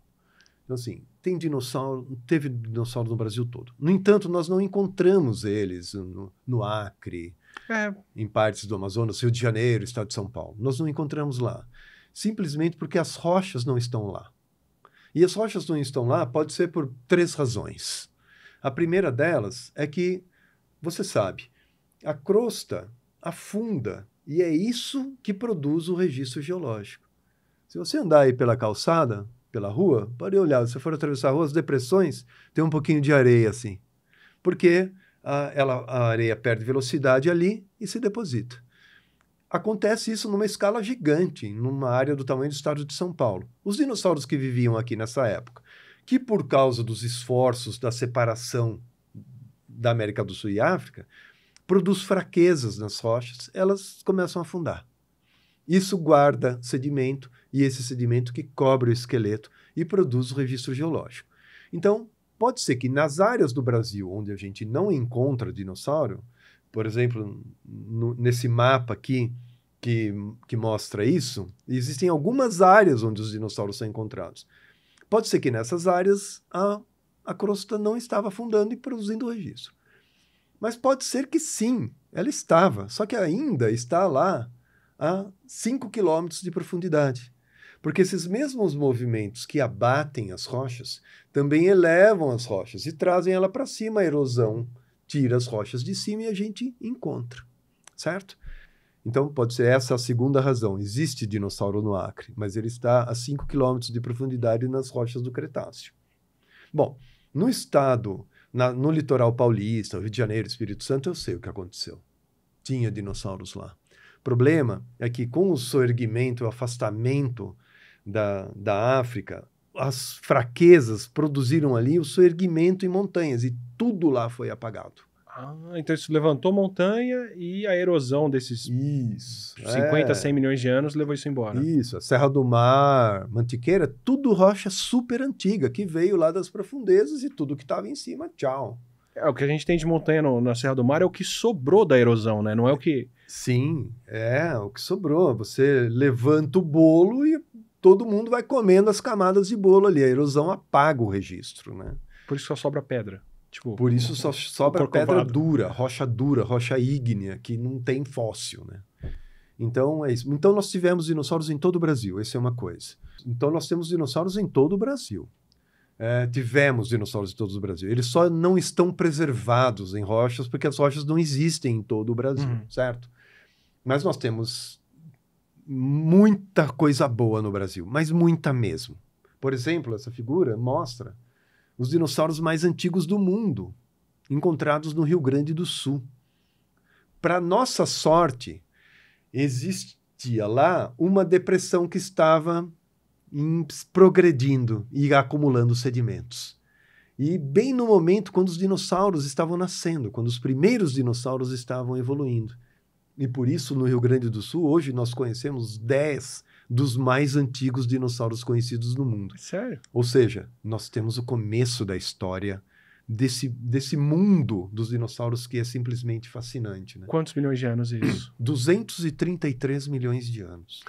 Então, assim, tem dinossauro, teve dinossauro no Brasil todo. No entanto, nós não encontramos eles no, no Acre, é. em partes do Amazonas, Rio de Janeiro, Estado de São Paulo. Nós não encontramos lá. Simplesmente porque as rochas não estão lá. E as rochas não estão lá pode ser por três razões. A primeira delas é que, você sabe, a crosta afunda e é isso que produz o registro geológico. Se você andar aí pela calçada, pela rua, pode olhar, se você for atravessar a rua, as depressões tem um pouquinho de areia assim. Porque a, ela, a areia perde velocidade ali e se deposita. Acontece isso numa escala gigante, numa área do tamanho do estado de São Paulo. Os dinossauros que viviam aqui nessa época, que por causa dos esforços da separação da América do Sul e África, produz fraquezas nas rochas, elas começam a afundar. Isso guarda sedimento e esse sedimento que cobre o esqueleto e produz o registro geológico. Então, pode ser que nas áreas do Brasil onde a gente não encontra dinossauro, por exemplo, no, nesse mapa aqui que, que mostra isso, existem algumas áreas onde os dinossauros são encontrados. Pode ser que nessas áreas a, a crosta não estava afundando e produzindo registro. Mas pode ser que sim, ela estava, só que ainda está lá a 5 quilômetros de profundidade. Porque esses mesmos movimentos que abatem as rochas também elevam as rochas e trazem ela para cima. A erosão tira as rochas de cima e a gente encontra, certo? Então, pode ser essa a segunda razão. Existe dinossauro no Acre, mas ele está a 5 quilômetros de profundidade nas rochas do Cretáceo. Bom, no estado na, no litoral paulista, Rio de Janeiro, Espírito Santo, eu sei o que aconteceu. Tinha dinossauros lá. O problema é que com o soerguimento, o afastamento da, da África, as fraquezas produziram ali o soerguimento em montanhas e tudo lá foi apagado. Ah, então isso levantou montanha e a erosão desses isso, 50, é. 100 milhões de anos levou isso embora. Isso, a Serra do Mar, Mantiqueira, tudo rocha super antiga que veio lá das profundezas e tudo que estava em cima, tchau. É, o que a gente tem de montanha no, na Serra do Mar é o que sobrou da erosão, né? Não é o que. Sim, é, o que sobrou. Você levanta o bolo e todo mundo vai comendo as camadas de bolo ali. A erosão apaga o registro, né? Por isso só sobra pedra. Tipo, Por isso só sobra pedra dura, rocha dura, rocha ígnea, que não tem fóssil, né? Então é isso. Então nós tivemos dinossauros em todo o Brasil, essa é uma coisa. Então nós temos dinossauros em todo o Brasil. É, tivemos dinossauros em todo o Brasil. Eles só não estão preservados em rochas porque as rochas não existem em todo o Brasil, uhum. certo? Mas nós temos muita coisa boa no Brasil, mas muita mesmo. Por exemplo, essa figura mostra os dinossauros mais antigos do mundo, encontrados no Rio Grande do Sul. Para nossa sorte, existia lá uma depressão que estava progredindo e acumulando sedimentos. E bem no momento quando os dinossauros estavam nascendo, quando os primeiros dinossauros estavam evoluindo. E por isso, no Rio Grande do Sul, hoje nós conhecemos 10 dos mais antigos dinossauros conhecidos no mundo. Sério? Ou seja, nós temos o começo da história desse, desse mundo dos dinossauros que é simplesmente fascinante. Né? Quantos milhões de anos é isso? 233 [clears throat] milhões de anos.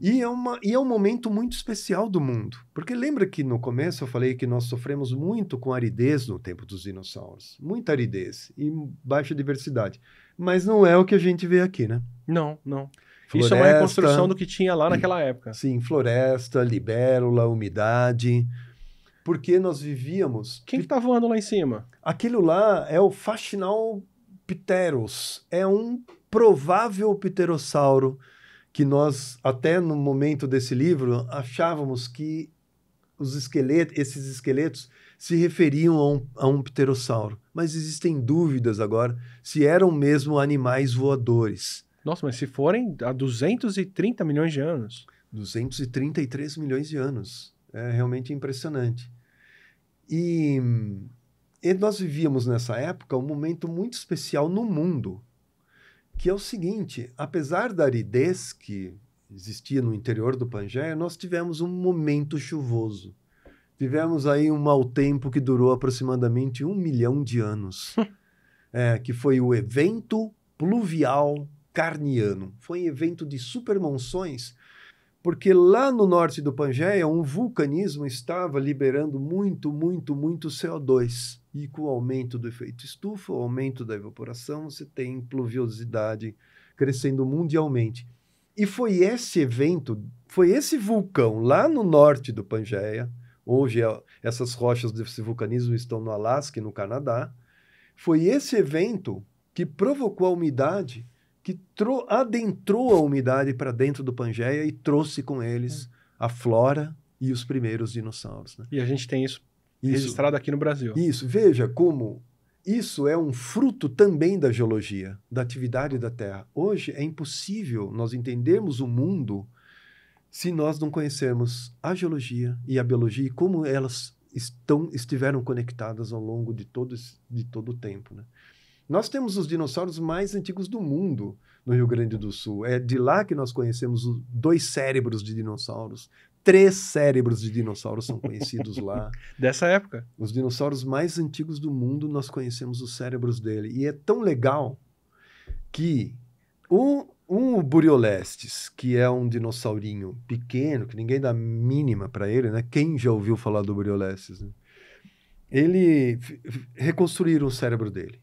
e, é uma, e é um momento muito especial do mundo. Porque lembra que no começo eu falei que nós sofremos muito com aridez no tempo dos dinossauros muita aridez e baixa diversidade. Mas não é o que a gente vê aqui, né? Não, não. Floresta, Isso é uma reconstrução do que tinha lá naquela época. Sim, floresta, libérula, umidade. Porque nós vivíamos. Quem que tá voando lá em cima? Aquilo lá é o Faxinal Pteros. É um provável pterossauro que nós, até no momento desse livro, achávamos que os esqueletos, esses esqueletos se referiam a um, a um pterossauro. Mas existem dúvidas agora se eram mesmo animais voadores nossa, mas se forem há 230 milhões de anos. 233 milhões de anos. É realmente impressionante. E, e nós vivíamos nessa época um momento muito especial no mundo, que é o seguinte: apesar da aridez que existia no interior do Pangeia, nós tivemos um momento chuvoso. Tivemos aí um mau tempo que durou aproximadamente um milhão de anos, [laughs] é, que foi o evento pluvial carniano. Foi um evento de supermonções, porque lá no norte do Pangeia, um vulcanismo estava liberando muito, muito, muito CO2. E com o aumento do efeito estufa, o aumento da evaporação, você tem pluviosidade crescendo mundialmente. E foi esse evento, foi esse vulcão lá no norte do Pangeia, hoje é, essas rochas desse vulcanismo estão no Alasca e no Canadá, foi esse evento que provocou a umidade que adentrou a umidade para dentro do Pangeia e trouxe com eles hum. a flora e os primeiros dinossauros. Né? E a gente tem isso, isso registrado aqui no Brasil. Isso, veja como isso é um fruto também da geologia, da atividade da Terra. Hoje é impossível nós entendermos o mundo se nós não conhecermos a geologia e a biologia e como elas estão estiveram conectadas ao longo de todo de todo o tempo, né? Nós temos os dinossauros mais antigos do mundo no Rio Grande do Sul. É de lá que nós conhecemos dois cérebros de dinossauros. Três cérebros de dinossauros são conhecidos lá. [laughs] Dessa época? Os dinossauros mais antigos do mundo, nós conhecemos os cérebros dele. E é tão legal que um, um Buriolestes, que é um dinossaurinho pequeno, que ninguém dá mínima para ele, né? Quem já ouviu falar do Buriolestes? Né? Ele reconstruíram o cérebro dele.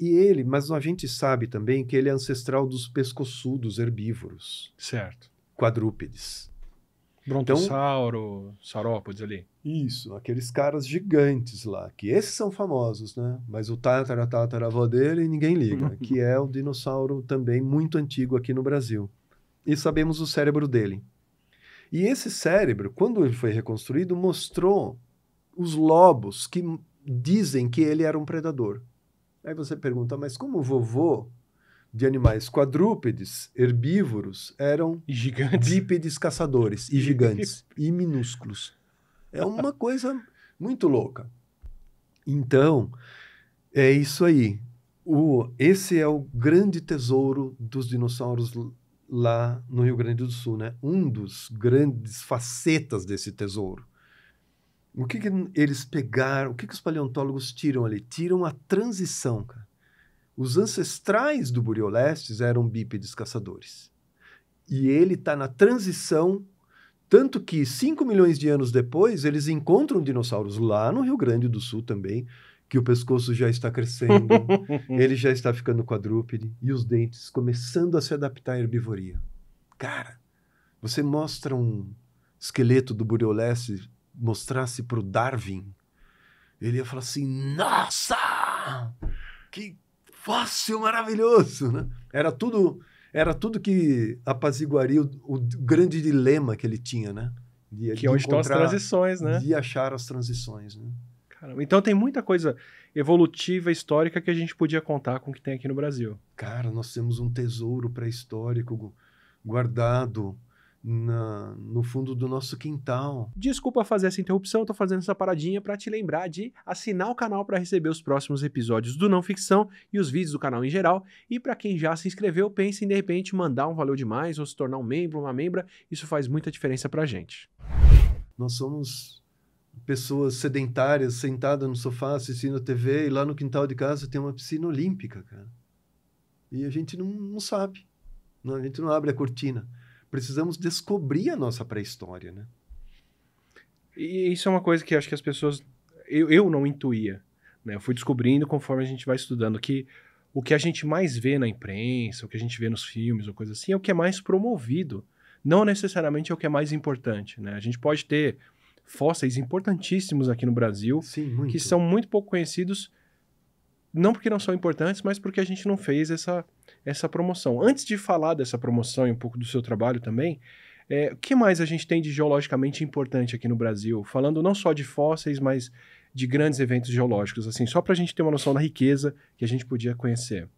E ele, mas a gente sabe também que ele é ancestral dos pescoçudos herbívoros. Certo. Quadrúpedes. Então, Brontossauro, então, saurópodes ali. Isso, aqueles caras gigantes lá, que esses são famosos, né? Mas o tátara, avó dele, ninguém liga, [laughs] que é o dinossauro também muito antigo aqui no Brasil. E sabemos o cérebro dele. E esse cérebro, quando ele foi reconstruído, mostrou os lobos que dizem que ele era um predador. Aí você pergunta, mas como o vovô de animais quadrúpedes, herbívoros, eram gigantes. bípedes caçadores e gigantes [laughs] e minúsculos. É uma coisa muito louca. Então, é isso aí. O, esse é o grande tesouro dos dinossauros lá no Rio Grande do Sul, né? Um dos grandes facetas desse tesouro. O que, que eles pegaram, o que, que os paleontólogos tiram ali? Tiram a transição, cara. Os ancestrais do Buriolestes eram bípedes caçadores. E ele está na transição, tanto que 5 milhões de anos depois, eles encontram dinossauros lá no Rio Grande do Sul também, que o pescoço já está crescendo, [laughs] ele já está ficando quadrúpede, e os dentes começando a se adaptar à herbivoria. Cara, você mostra um esqueleto do Buriolestes mostrasse para o Darwin, ele ia falar assim: Nossa! Que fácil, maravilhoso! Né? Era tudo era tudo que apaziguaria o, o grande dilema que ele tinha, né? De, que de onde estão as transições, né? De achar as transições, né? Caramba, então tem muita coisa evolutiva, histórica, que a gente podia contar com o que tem aqui no Brasil. Cara, nós temos um tesouro pré-histórico guardado na, no fundo do nosso quintal. Desculpa fazer essa interrupção, tô fazendo essa paradinha para te lembrar de assinar o canal para receber os próximos episódios do Não Ficção e os vídeos do canal em geral. E para quem já se inscreveu, pense em de repente mandar um valeu demais ou se tornar um membro, uma membra. Isso faz muita diferença pra gente. Nós somos pessoas sedentárias, sentadas no sofá assistindo a TV e lá no quintal de casa tem uma piscina olímpica, cara. E a gente não, não sabe. Não, né? a gente não abre a cortina precisamos descobrir a nossa pré-história, né? E isso é uma coisa que acho que as pessoas. Eu, eu não intuía. Né? Eu fui descobrindo conforme a gente vai estudando que o que a gente mais vê na imprensa, o que a gente vê nos filmes ou coisa assim, é o que é mais promovido. Não necessariamente é o que é mais importante. Né? A gente pode ter fósseis importantíssimos aqui no Brasil Sim, que são muito pouco conhecidos não porque não são importantes, mas porque a gente não fez essa, essa promoção. Antes de falar dessa promoção e um pouco do seu trabalho também, é, o que mais a gente tem de geologicamente importante aqui no Brasil? Falando não só de fósseis, mas de grandes eventos geológicos, assim, só para a gente ter uma noção da riqueza que a gente podia conhecer.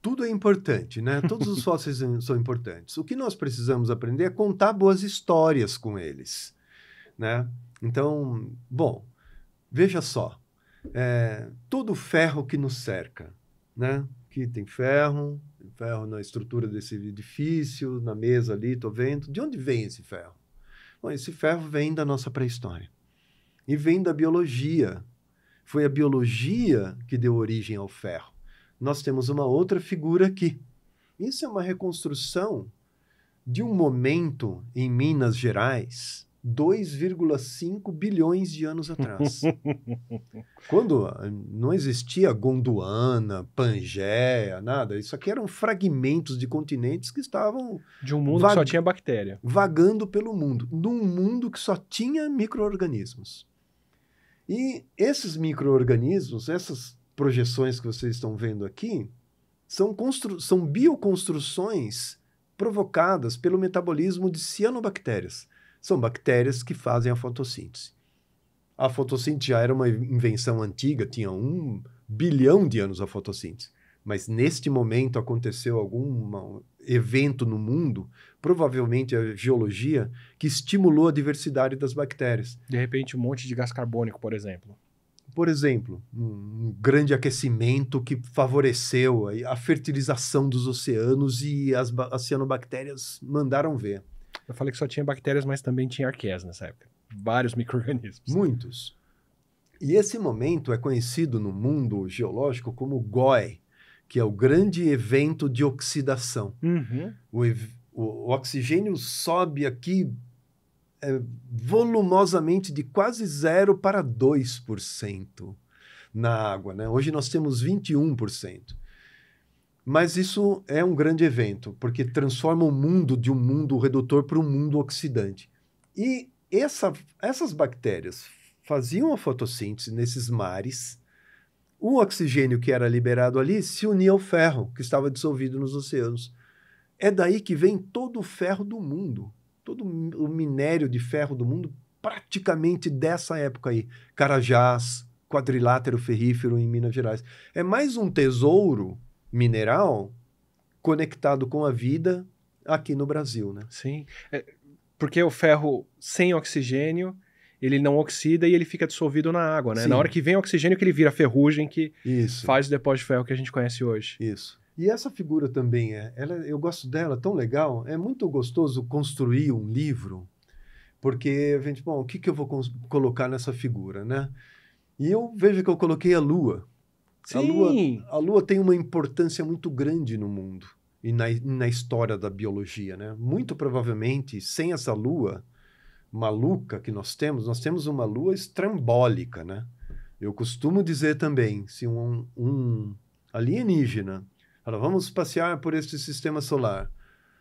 Tudo é importante, né? Todos os [laughs] fósseis são importantes. O que nós precisamos aprender é contar boas histórias com eles, né? Então, bom, veja só é, todo o ferro que nos cerca, né? Que tem ferro, ferro na estrutura desse edifício, na mesa ali, tô vendo. De onde vem esse ferro? Bom, esse ferro vem da nossa pré-história e vem da biologia. Foi a biologia que deu origem ao ferro. Nós temos uma outra figura aqui. Isso é uma reconstrução de um momento em Minas Gerais 2,5 bilhões de anos atrás. [laughs] Quando ah, não existia Gondwana, Pangeia, nada, isso aqui eram fragmentos de continentes que estavam. De um mundo que só tinha bactéria. Vagando pelo mundo. Num mundo que só tinha micro-organismos. E esses micro-organismos, essas projeções que vocês estão vendo aqui, são, são bioconstruções provocadas pelo metabolismo de cianobactérias são bactérias que fazem a fotossíntese. A fotossíntese já era uma invenção antiga, tinha um bilhão de anos a fotossíntese. Mas neste momento aconteceu algum evento no mundo, provavelmente a geologia, que estimulou a diversidade das bactérias. De repente, um monte de gás carbônico, por exemplo por exemplo, um grande aquecimento que favoreceu a fertilização dos oceanos e as, as cianobactérias mandaram ver. Eu falei que só tinha bactérias, mas também tinha arqueias nessa época. Vários [laughs] micro-organismos. Muitos. E esse momento é conhecido no mundo geológico como GOI, que é o grande evento de oxidação. Uhum. O, o, oxigênio sobe aqui é, volumosamente de quase 0 para 2% na água. Né? Hoje nós temos 21%. Mas isso é um grande evento, porque transforma o mundo de um mundo redutor para um mundo oxidante. E essa, essas bactérias faziam a fotossíntese nesses mares. O oxigênio que era liberado ali se unia ao ferro que estava dissolvido nos oceanos. É daí que vem todo o ferro do mundo, todo o minério de ferro do mundo, praticamente dessa época aí. Carajás, quadrilátero ferrífero em Minas Gerais. É mais um tesouro mineral conectado com a vida aqui no Brasil, né? Sim, é, porque o ferro sem oxigênio ele não oxida e ele fica dissolvido na água, né? Sim. Na hora que vem o oxigênio que ele vira ferrugem que Isso. faz o depósito de ferro que a gente conhece hoje. Isso. E essa figura também é, ela, eu gosto dela, tão legal. É muito gostoso construir um livro, porque a gente, tipo, bom, o que, que eu vou colocar nessa figura, né? E eu vejo que eu coloquei a Lua Sim. A Lua, a Lua tem uma importância muito grande no mundo e na, na história da biologia, né? Muito provavelmente, sem essa Lua maluca que nós temos, nós temos uma Lua estrambólica, né? Eu costumo dizer também, se um, um alienígena fala, vamos passear por este sistema solar,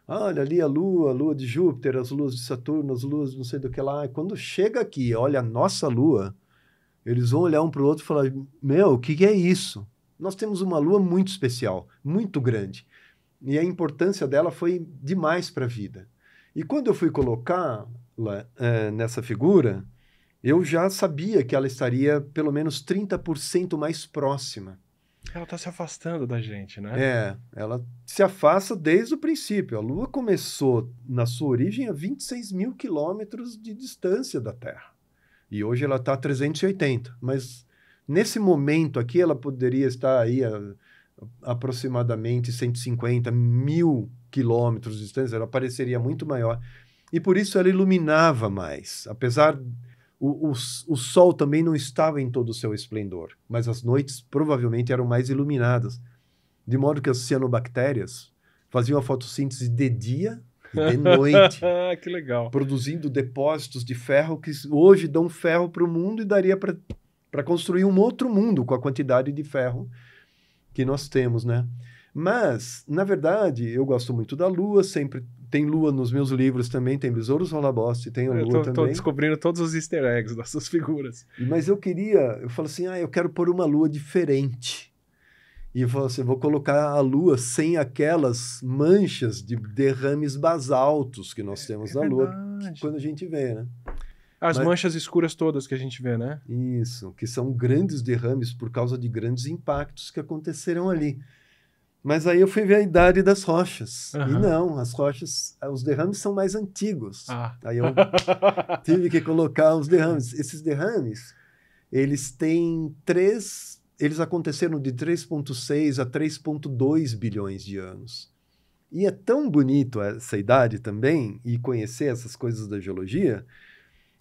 olha ali a Lua, a Lua de Júpiter, as luas de Saturno, as luas não sei do que lá, e quando chega aqui, olha a nossa Lua eles vão olhar um para o outro e falar: Meu, o que, que é isso? Nós temos uma lua muito especial, muito grande. E a importância dela foi demais para a vida. E quando eu fui colocá-la é, nessa figura, eu já sabia que ela estaria pelo menos 30% mais próxima. Ela está se afastando da gente, né? É, ela se afasta desde o princípio. A Lua começou, na sua origem, a 26 mil quilômetros de distância da Terra. E hoje ela está 380. Mas nesse momento aqui, ela poderia estar aí a, a, aproximadamente 150 mil quilômetros de distância, ela pareceria muito maior. E por isso ela iluminava mais. Apesar. O, o, o sol também não estava em todo o seu esplendor, mas as noites provavelmente eram mais iluminadas. De modo que as cianobactérias faziam a fotossíntese de dia de noite. [laughs] Ah, que legal. Produzindo depósitos de ferro que hoje dão ferro para o mundo e daria para construir um outro mundo com a quantidade de ferro que nós temos, né? Mas, na verdade, eu gosto muito da lua, sempre tem lua nos meus livros também, tem Besouros Rolaboste, tem a lua eu tô, também. Estou descobrindo todos os easter eggs das suas figuras. Mas eu queria, eu falo assim, ah, eu quero pôr uma lua diferente e falou assim: vou colocar a Lua sem aquelas manchas de derrames basaltos que nós é, temos é, na Lua, que, quando a gente vê, né? As Mas, manchas escuras todas que a gente vê, né? Isso, que são grandes derrames por causa de grandes impactos que aconteceram ali. Mas aí eu fui ver a idade das rochas. Uhum. E não, as rochas, os derrames são mais antigos. Ah. Aí eu tive que colocar os derrames. Esses derrames, eles têm três eles aconteceram de 3,6 a 3,2 bilhões de anos. E é tão bonito essa idade também e conhecer essas coisas da geologia,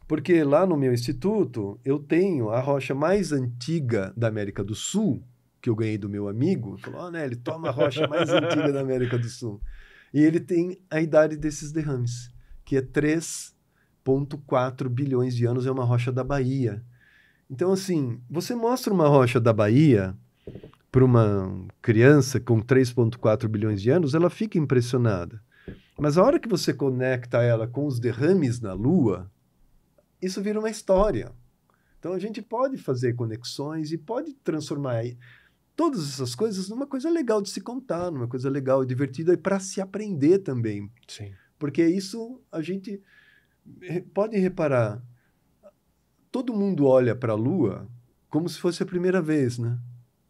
porque lá no meu instituto eu tenho a rocha mais antiga da América do Sul, que eu ganhei do meu amigo. Falou, oh, né, ele toma a rocha mais antiga da América do Sul. E ele tem a idade desses derrames, que é 3,4 bilhões de anos, é uma rocha da Bahia. Então, assim, você mostra uma rocha da Bahia para uma criança com 3,4 bilhões de anos, ela fica impressionada. Mas a hora que você conecta ela com os derrames na Lua, isso vira uma história. Então a gente pode fazer conexões e pode transformar todas essas coisas numa coisa legal de se contar, numa coisa legal e divertida e para se aprender também. Sim. Porque isso a gente pode reparar todo mundo olha para a Lua como se fosse a primeira vez, né?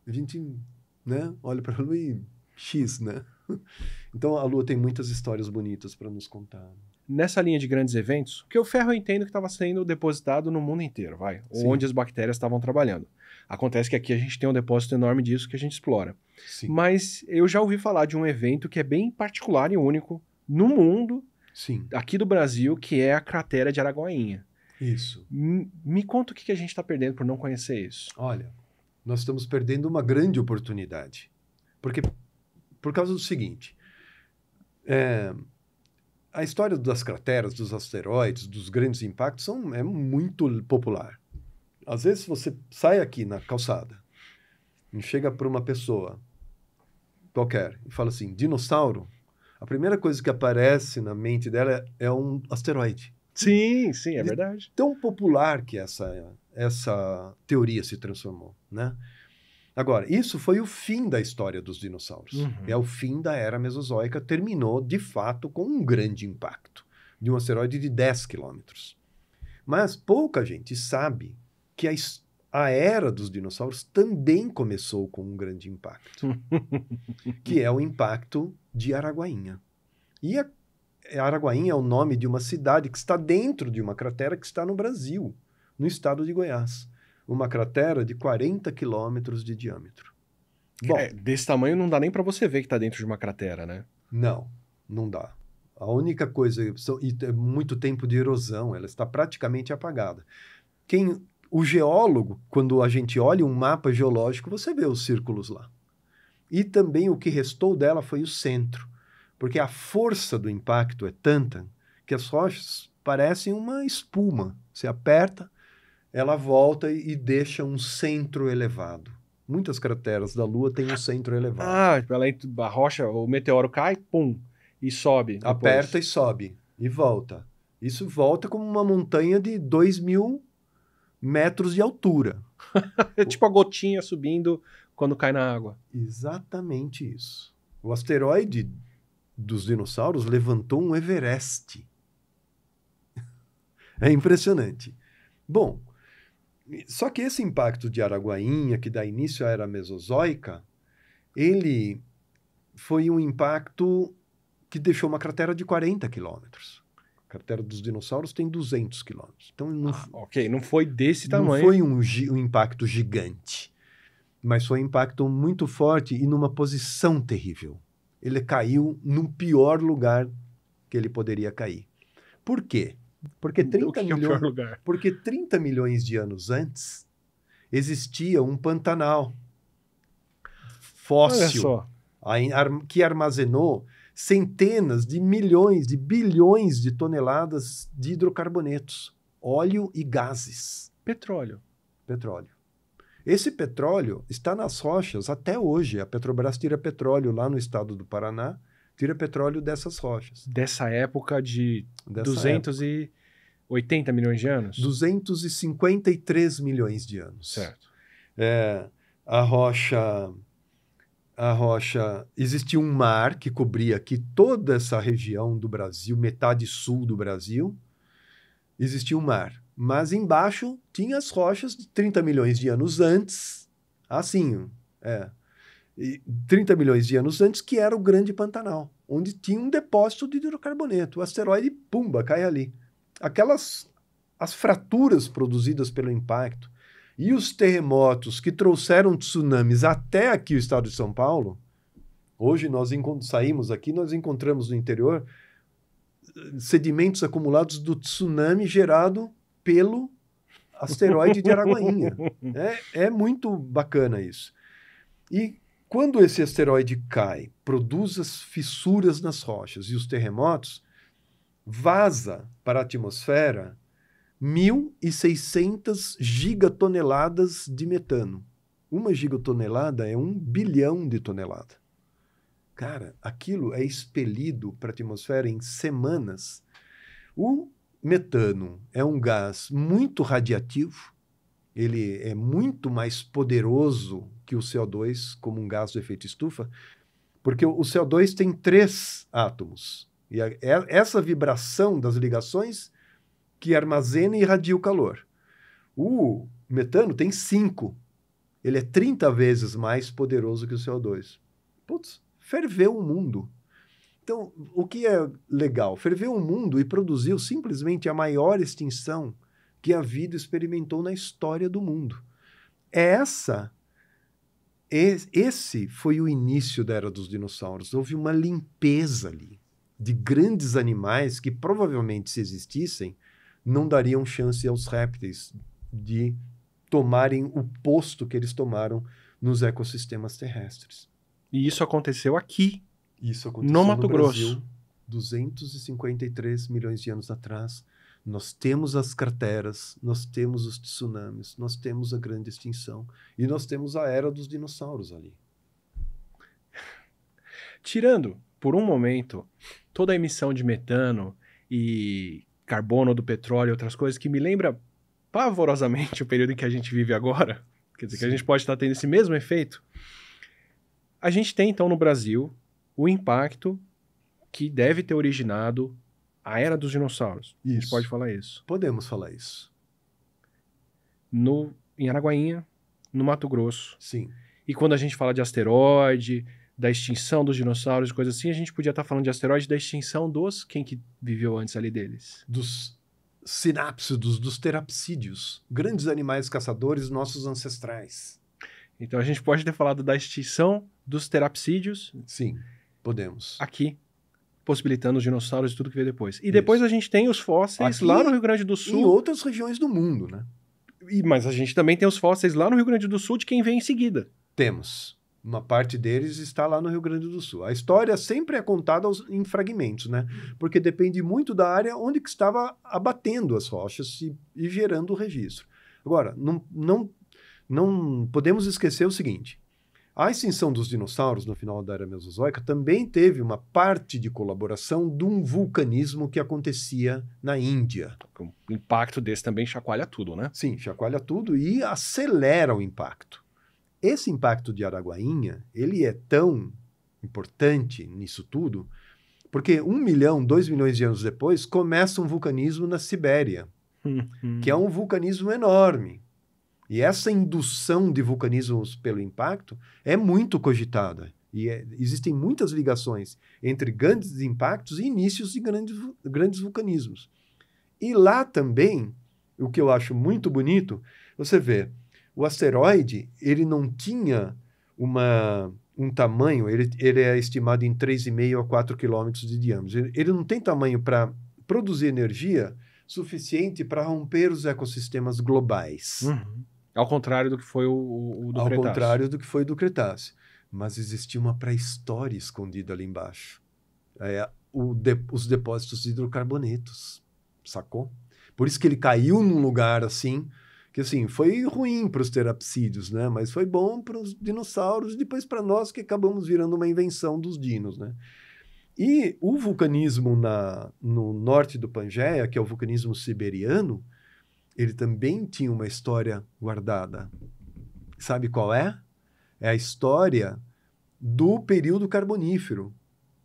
A gente, né, olha para a Lua e X, né? [laughs] Então a Lua tem muitas histórias bonitas para nos contar. Nessa linha de grandes eventos, que o ferro eu entendo que estava sendo depositado no mundo inteiro, vai, Sim. onde as bactérias estavam trabalhando. Acontece que aqui a gente tem um depósito enorme disso que a gente explora. Sim. Mas eu já ouvi falar de um evento que é bem particular e único no mundo, Sim. aqui do Brasil, que é a cratera de Araguainha. Isso. M me conta o que, a gente está perdendo por não conhecer isso. Olha, nós estamos perdendo uma grande oportunidade. Porque, por causa do seguinte, é, a história das crateras, dos asteroides, dos grandes impactos são, é muito popular. Às vezes você sai aqui na calçada e chega para uma pessoa qualquer e fala assim, dinossauro, a primeira coisa que aparece na mente dela é, é um asteroide. Sim, sim, é, é verdade. Tão popular que essa, essa teoria se transformou, né? Agora, isso foi o fim da história dos dinossauros. Uhum. É o fim da era mesozoica, terminou de fato com um grande impacto de um asteroide de 10 quilômetros. Mas pouca gente sabe que a, a era dos dinossauros também começou com um grande impacto, [laughs] que é o impacto de Araguainha. E a é Araguain é o nome de uma cidade que está dentro de uma cratera que está no Brasil, no estado de Goiás. Uma cratera de 40 quilômetros de diâmetro. Bom, é, desse tamanho não dá nem para você ver que está dentro de uma cratera, né? Não, não dá. A única coisa, e é muito tempo de erosão, ela está praticamente apagada. Quem, o geólogo, quando a gente olha um mapa geológico, você vê os círculos lá. E também o que restou dela foi o centro. Porque a força do impacto é tanta que as rochas parecem uma espuma. Você aperta, ela volta e deixa um centro elevado. Muitas crateras da Lua têm um centro elevado. Ah, tipo, ela, a rocha, o meteoro cai, pum, e sobe. Depois. Aperta e sobe, e volta. Isso volta como uma montanha de 2 mil metros de altura. é [laughs] tipo a gotinha subindo quando cai na água. Exatamente isso. O asteroide dos dinossauros levantou um Everest. [laughs] é impressionante. Bom, só que esse impacto de Araguainha, que dá início à era mesozoica, ele foi um impacto que deixou uma cratera de 40 quilômetros. A cratera dos dinossauros tem 200 quilômetros. Então, não, ah, ok, não foi desse tamanho. Não foi um, um, impacto gigante, mas foi um impacto muito forte e numa posição terrível ele caiu no pior lugar que ele poderia cair. Por quê? Porque 30, é milhões, é porque 30 milhões de anos antes existia um Pantanal fóssil que armazenou centenas de milhões, de bilhões de toneladas de hidrocarbonetos, óleo e gases. Petróleo. Petróleo. Esse petróleo está nas rochas até hoje. A Petrobras tira petróleo lá no estado do Paraná, tira petróleo dessas rochas. Dessa época de Dessa 280 época. milhões de anos? 253 milhões de anos. Certo. É, a rocha a rocha, existia um mar que cobria aqui toda essa região do Brasil, metade sul do Brasil. Existia um mar. Mas embaixo tinha as rochas de 30 milhões de anos antes, assim, é, e 30 milhões de anos antes, que era o Grande Pantanal, onde tinha um depósito de hidrocarboneto. O asteroide, pumba, cai ali. Aquelas as fraturas produzidas pelo impacto e os terremotos que trouxeram tsunamis até aqui o estado de São Paulo, hoje nós saímos aqui, nós encontramos no interior eh, sedimentos acumulados do tsunami gerado pelo asteroide de Araguainha. [laughs] é, é muito bacana isso. E quando esse asteroide cai, produz as fissuras nas rochas e os terremotos, vaza para a atmosfera 1.600 gigatoneladas de metano. Uma gigatonelada é um bilhão de tonelada. Cara, aquilo é expelido para a atmosfera em semanas. O metano é um gás muito radiativo, ele é muito mais poderoso que o CO2 como um gás de efeito estufa, porque o CO2 tem três átomos. E a, é essa vibração das ligações que armazena e irradia o calor. O metano tem cinco. Ele é 30 vezes mais poderoso que o CO2. Putz, ferveu o mundo. Então, o que é legal? Ferveu o mundo e produziu simplesmente a maior extinção que a vida experimentou na história do mundo. É essa é, esse foi o início da era dos dinossauros. Houve uma limpeza ali de grandes animais que provavelmente se existissem não dariam chance aos répteis de tomarem o posto que eles tomaram nos ecossistemas terrestres. E isso aconteceu aqui isso aconteceu no Mato no Brasil, 253 milhões de anos atrás. Nós temos as crateras, nós temos os tsunamis, nós temos a grande extinção e nós temos a era dos dinossauros ali. [laughs] Tirando, por um momento, toda a emissão de metano e carbono do petróleo e outras coisas que me lembra pavorosamente o período em que a gente vive agora, quer dizer, Sim. que a gente pode estar tendo esse mesmo efeito. A gente tem, então, no Brasil, o impacto que deve ter originado a era dos dinossauros. Isso. A gente pode falar isso. Podemos falar isso. No, em Araguainha, no Mato Grosso. Sim. E quando a gente fala de asteroide, da extinção dos dinossauros, coisas assim, a gente podia estar tá falando de asteroide da extinção dos quem que viveu antes ali deles. Dos sinápsidos, dos terapsídeos, grandes animais caçadores nossos ancestrais. Então a gente pode ter falado da extinção dos terapsídeos. Sim Podemos. Aqui, possibilitando os dinossauros e tudo que veio depois. E Isso. depois a gente tem os fósseis Aqui, lá no Rio Grande do Sul. Em outras regiões do mundo, né? E, mas a gente também tem os fósseis lá no Rio Grande do Sul de quem vem em seguida. Temos. Uma parte deles está lá no Rio Grande do Sul. A história sempre é contada aos, em fragmentos, né? Porque depende muito da área onde que estava abatendo as rochas e, e gerando o registro. Agora, não, não, não podemos esquecer o seguinte: a extinção dos dinossauros no final da era Mesozoica também teve uma parte de colaboração de um vulcanismo que acontecia na Índia. O impacto desse também chacoalha tudo, né? Sim, chacoalha tudo e acelera o impacto. Esse impacto de Araguainha, ele é tão importante nisso tudo, porque um milhão, dois milhões de anos depois, começa um vulcanismo na Sibéria, hum, hum. que é um vulcanismo enorme, e essa indução de vulcanismos pelo impacto é muito cogitada. E é, existem muitas ligações entre grandes impactos e inícios de grandes, grandes vulcanismos. E lá também, o que eu acho muito bonito, você vê, o asteroide, ele não tinha uma, um tamanho, ele, ele é estimado em 3,5 a 4 quilômetros de diâmetro. Ele, ele não tem tamanho para produzir energia suficiente para romper os ecossistemas globais. Uhum. Ao contrário do que foi o, o, do Ao Cretáceo. contrário do que foi do Cretáceo. Mas existia uma pré-história escondida ali embaixo. É, de, os depósitos de hidrocarbonetos, sacou? Por isso que ele caiu num lugar assim, que assim, foi ruim para os terapsídeos, né? Mas foi bom para os dinossauros e depois para nós que acabamos virando uma invenção dos dinos, né? E o vulcanismo na, no norte do Pangeia, que é o vulcanismo siberiano, ele também tinha uma história guardada. Sabe qual é? É a história do período carbonífero.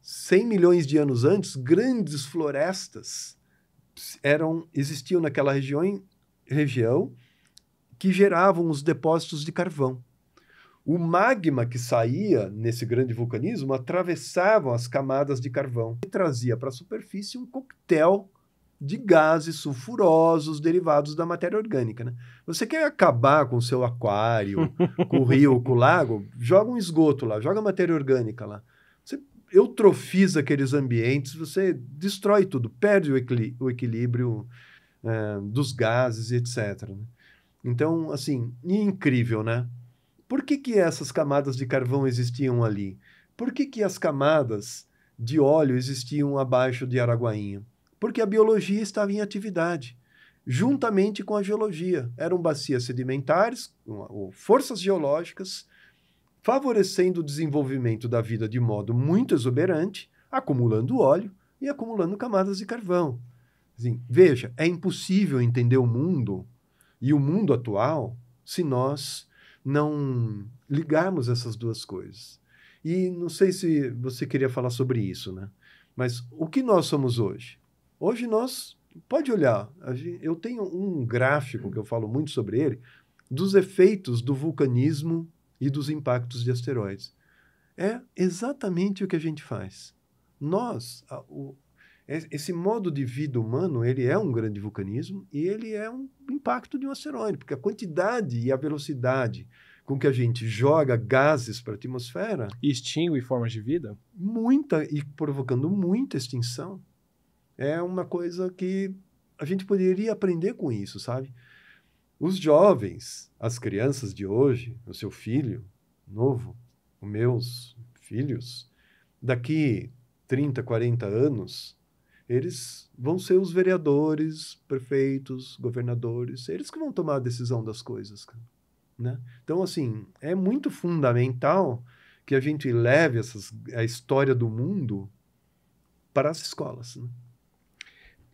100 milhões de anos antes, grandes florestas eram existiam naquela região, região que geravam os depósitos de carvão. O magma que saía nesse grande vulcanismo atravessava as camadas de carvão e trazia para a superfície um coquetel de gases sulfurosos derivados da matéria orgânica. Né? Você quer acabar com o seu aquário, [laughs] com o rio, com o lago? Joga um esgoto lá, joga matéria orgânica lá. Você eutrofiza aqueles ambientes, você destrói tudo, perde o, o equilíbrio é, dos gases, etc. Né? Então, assim, incrível, né? Por que, que essas camadas de carvão existiam ali? Por que, que as camadas de óleo existiam abaixo de Araguainha? porque a biologia estava em atividade, juntamente com a geologia. Eram bacias sedimentares, forças geológicas, favorecendo o desenvolvimento da vida de modo muito exuberante, acumulando óleo e acumulando camadas de carvão. Assim, veja, é impossível entender o mundo e o mundo atual se nós não ligarmos essas duas coisas. E não sei se você queria falar sobre isso, né? Mas o que nós somos hoje? Hoje nós, pode olhar, eu tenho um gráfico que eu falo muito sobre ele, dos efeitos do vulcanismo e dos impactos de asteroides. É exatamente o que a gente faz. Nós, a, o, é, esse modo de vida humano, ele é um grande vulcanismo e ele é um impacto de um asteroide, porque a quantidade e a velocidade com que a gente joga gases para a atmosfera... E extingue formas de vida? Muita, e provocando muita extinção é uma coisa que a gente poderia aprender com isso, sabe? Os jovens, as crianças de hoje, o seu filho novo, os meus filhos, daqui 30, 40 anos, eles vão ser os vereadores, prefeitos, governadores, eles que vão tomar a decisão das coisas, né? Então, assim, é muito fundamental que a gente leve essas, a história do mundo para as escolas, né?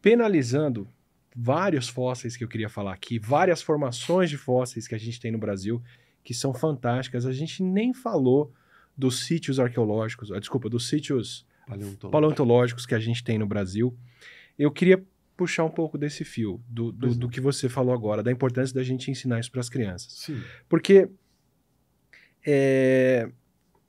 penalizando vários fósseis que eu queria falar aqui, várias formações de fósseis que a gente tem no Brasil, que são fantásticas. A gente nem falou dos sítios arqueológicos, ah, desculpa, dos sítios paleontológicos, paleontológicos que a gente tem no Brasil. Eu queria puxar um pouco desse fio, do, do, é. do que você falou agora, da importância da gente ensinar isso para as crianças. Sim. Porque é,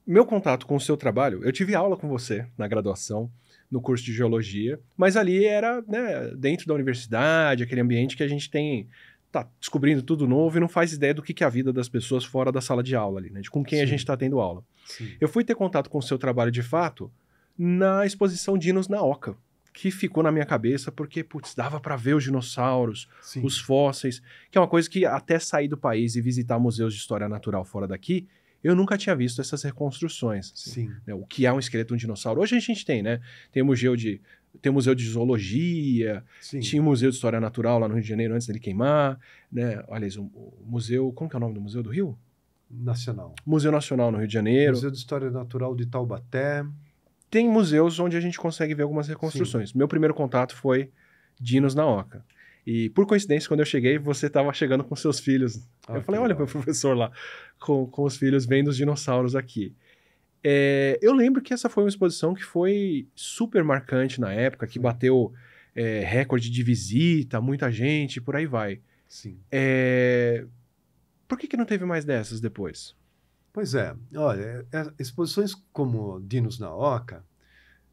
meu contato com o seu trabalho, eu tive aula com você na graduação, no curso de geologia. Mas ali era né, dentro da universidade, aquele ambiente que a gente tem tá descobrindo tudo novo e não faz ideia do que, que é a vida das pessoas fora da sala de aula ali, né? De com quem Sim. a gente está tendo aula. Sim. Eu fui ter contato com o seu trabalho de fato na exposição Dinos na Oca, que ficou na minha cabeça porque, putz, dava para ver os dinossauros, Sim. os fósseis, que é uma coisa que até sair do país e visitar museus de história natural fora daqui, eu nunca tinha visto essas reconstruções. Assim, Sim. Né? O que é um esqueleto de um dinossauro? Hoje a gente tem, né? Tem museu de, tem museu de zoologia, Sim. tinha o museu de história natural lá no Rio de Janeiro antes dele queimar, né? Olha o, o museu, como que é o nome do museu do Rio? Nacional. Museu Nacional no Rio de Janeiro. Museu de História Natural de Taubaté. Tem museus onde a gente consegue ver algumas reconstruções. Sim. Meu primeiro contato foi Dinos na Oca. E por coincidência, quando eu cheguei, você estava chegando com seus filhos. Ah, eu falei, olha, meu professor lá, com, com os filhos, vendo os dinossauros aqui. É, eu lembro que essa foi uma exposição que foi super marcante na época, que Sim. bateu é, recorde de visita, muita gente, por aí vai. Sim. É, por que, que não teve mais dessas depois? Pois é, olha, é, é, exposições como Dinos na Oca,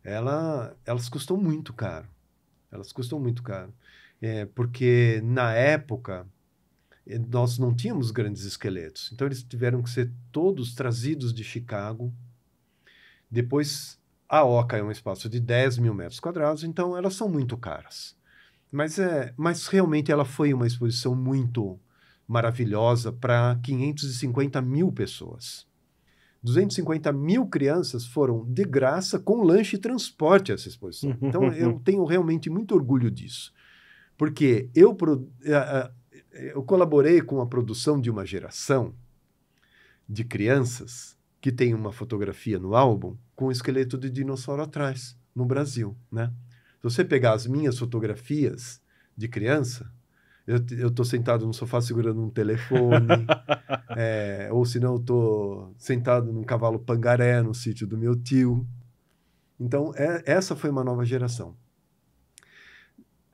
ela, elas custam muito caro. Elas custam muito caro. É, porque na época eh, nós não tínhamos grandes esqueletos. Então eles tiveram que ser todos trazidos de Chicago. Depois, a Oca é um espaço de 10 mil metros quadrados, então elas são muito caras. Mas, é, mas realmente ela foi uma exposição muito maravilhosa para 550 mil pessoas. 250 mil crianças foram de graça com lanche e transporte a essa exposição. [laughs] Então eu tenho realmente muito orgulho disso. Porque eu, eh, eh, eu colaborei com a produção de uma geração de crianças que tem uma fotografia no álbum com um esqueleto de dinossauro atrás, no Brasil, né? Se você pegar as minhas fotografias de criança, eu estou sentado no sofá segurando um telefone, é, [laughs] ou senão eu estou sentado num cavalo pangaré no sítio do meu tio. Então, é, essa foi uma nova geração.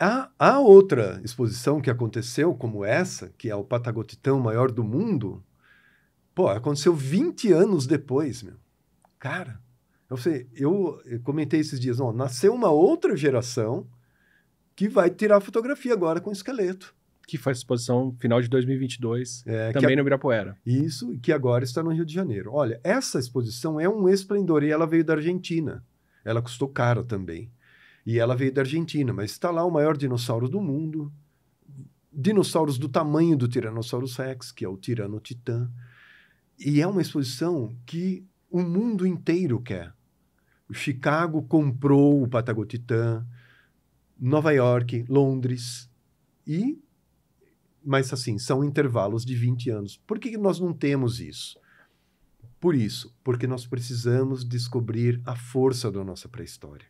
Há, há outra exposição que aconteceu, como essa, que é o Patagotitão maior do mundo. Pô, aconteceu 20 anos depois, meu. Cara, eu, sei, eu, eu comentei esses dias, ó, nasceu uma outra geração que vai tirar fotografia agora com esqueleto. Que faz exposição final de 2022, é, também a, no Ibirapuera. Isso, que agora está no Rio de Janeiro. Olha, essa exposição é um esplendor e ela veio da Argentina. Ela custou caro também. E ela veio da Argentina, mas está lá o maior dinossauro do mundo. Dinossauros do tamanho do Tiranossauros Rex, que é o Tirano Titã. E é uma exposição que o mundo inteiro quer. O Chicago comprou o Patagotitã, Nova York, Londres. E mas assim, são intervalos de 20 anos. Por que nós não temos isso? Por isso, porque nós precisamos descobrir a força da nossa pré-história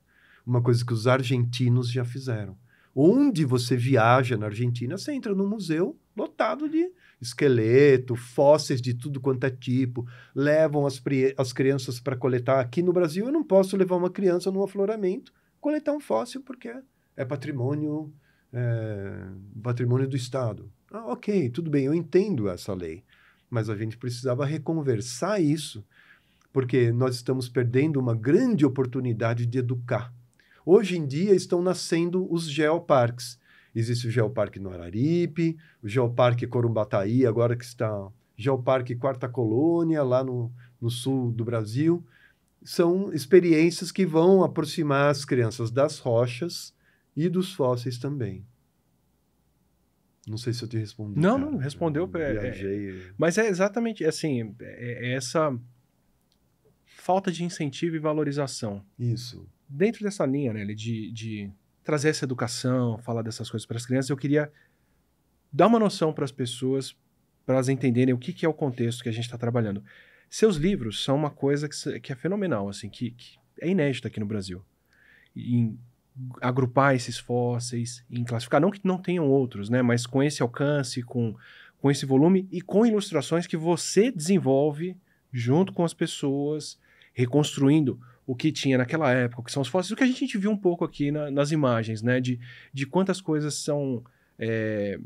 uma coisa que os argentinos já fizeram. Onde você viaja na Argentina, você entra num museu lotado de esqueleto, fósseis de tudo quanto é tipo, levam as, as crianças para coletar. Aqui no Brasil, eu não posso levar uma criança num afloramento coletar um fóssil porque é patrimônio, é, patrimônio do Estado. Ah, ok, tudo bem, eu entendo essa lei, mas a gente precisava reconversar isso, porque nós estamos perdendo uma grande oportunidade de educar Hoje em dia estão nascendo os geoparques. Existe o Geoparque no Araripe, o Geoparque Corumbataí, agora que está. Geoparque Quarta Colônia, lá no, no sul do Brasil. São experiências que vão aproximar as crianças das rochas e dos fósseis também. Não sei se eu te respondi. Não, cara. não, respondeu. É, é, viajei. É, mas é exatamente é assim: é essa falta de incentivo e valorização. Isso dentro dessa linha, né, de, de trazer essa educação, falar dessas coisas para as crianças, eu queria dar uma noção para as pessoas, para elas entenderem o que, que é o contexto que a gente está trabalhando. Seus livros são uma coisa que, que é fenomenal, assim, que, que é inédita aqui no Brasil. Em agrupar esses fósseis, em classificar, não que não tenham outros, né, mas com esse alcance, com, com esse volume e com ilustrações que você desenvolve junto com as pessoas, reconstruindo o que tinha naquela época, o que são os fósseis, o que a gente viu um pouco aqui na, nas imagens, né? De, de quantas coisas são. É,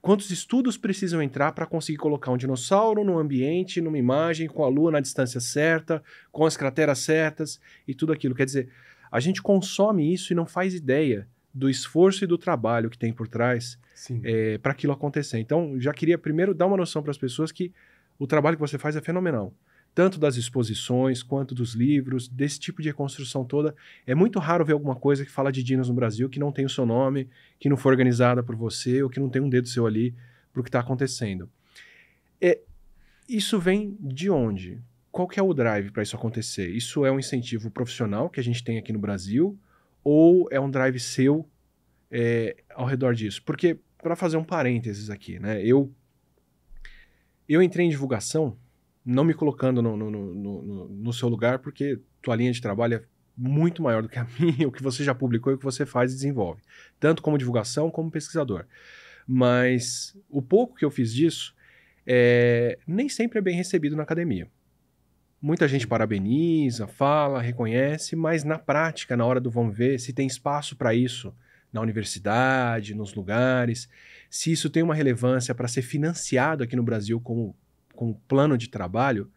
quantos estudos precisam entrar para conseguir colocar um dinossauro no ambiente, numa imagem, com a lua na distância certa, com as crateras certas e tudo aquilo. Quer dizer, a gente consome isso e não faz ideia do esforço e do trabalho que tem por trás é, eh, para aquilo acontecer. Então, já queria primeiro dar uma noção para as pessoas que o trabalho que você faz é fenomenal tanto das exposições quanto dos livros, desse tipo de reconstrução toda. É muito raro ver alguma coisa que fala de dinos no Brasil que não tem o seu nome, que não foi organizada por você ou que não tem um dedo seu ali para o que está acontecendo. É, isso vem de onde? Qual que é o drive para isso acontecer? Isso é um incentivo profissional que a gente tem aqui no Brasil ou é um drive seu é, ao redor disso? Porque, para fazer um parênteses aqui, né? Eu, eu entrei em divulgação não me colocando no, no, no, no, seu lugar, porque tua linha de trabalho é muito maior do que a [laughs] minha, o que você já publicou e o que você faz e desenvolve, tanto como divulgação como pesquisador. Mas o pouco que eu fiz disso é, nem sempre é bem recebido na academia. Muita gente parabeniza, fala, reconhece, mas na prática, na hora do vamos ver, se tem espaço para isso na universidade, nos lugares, se isso tem uma relevância para ser financiado aqui no Brasil como com plano de trabalho,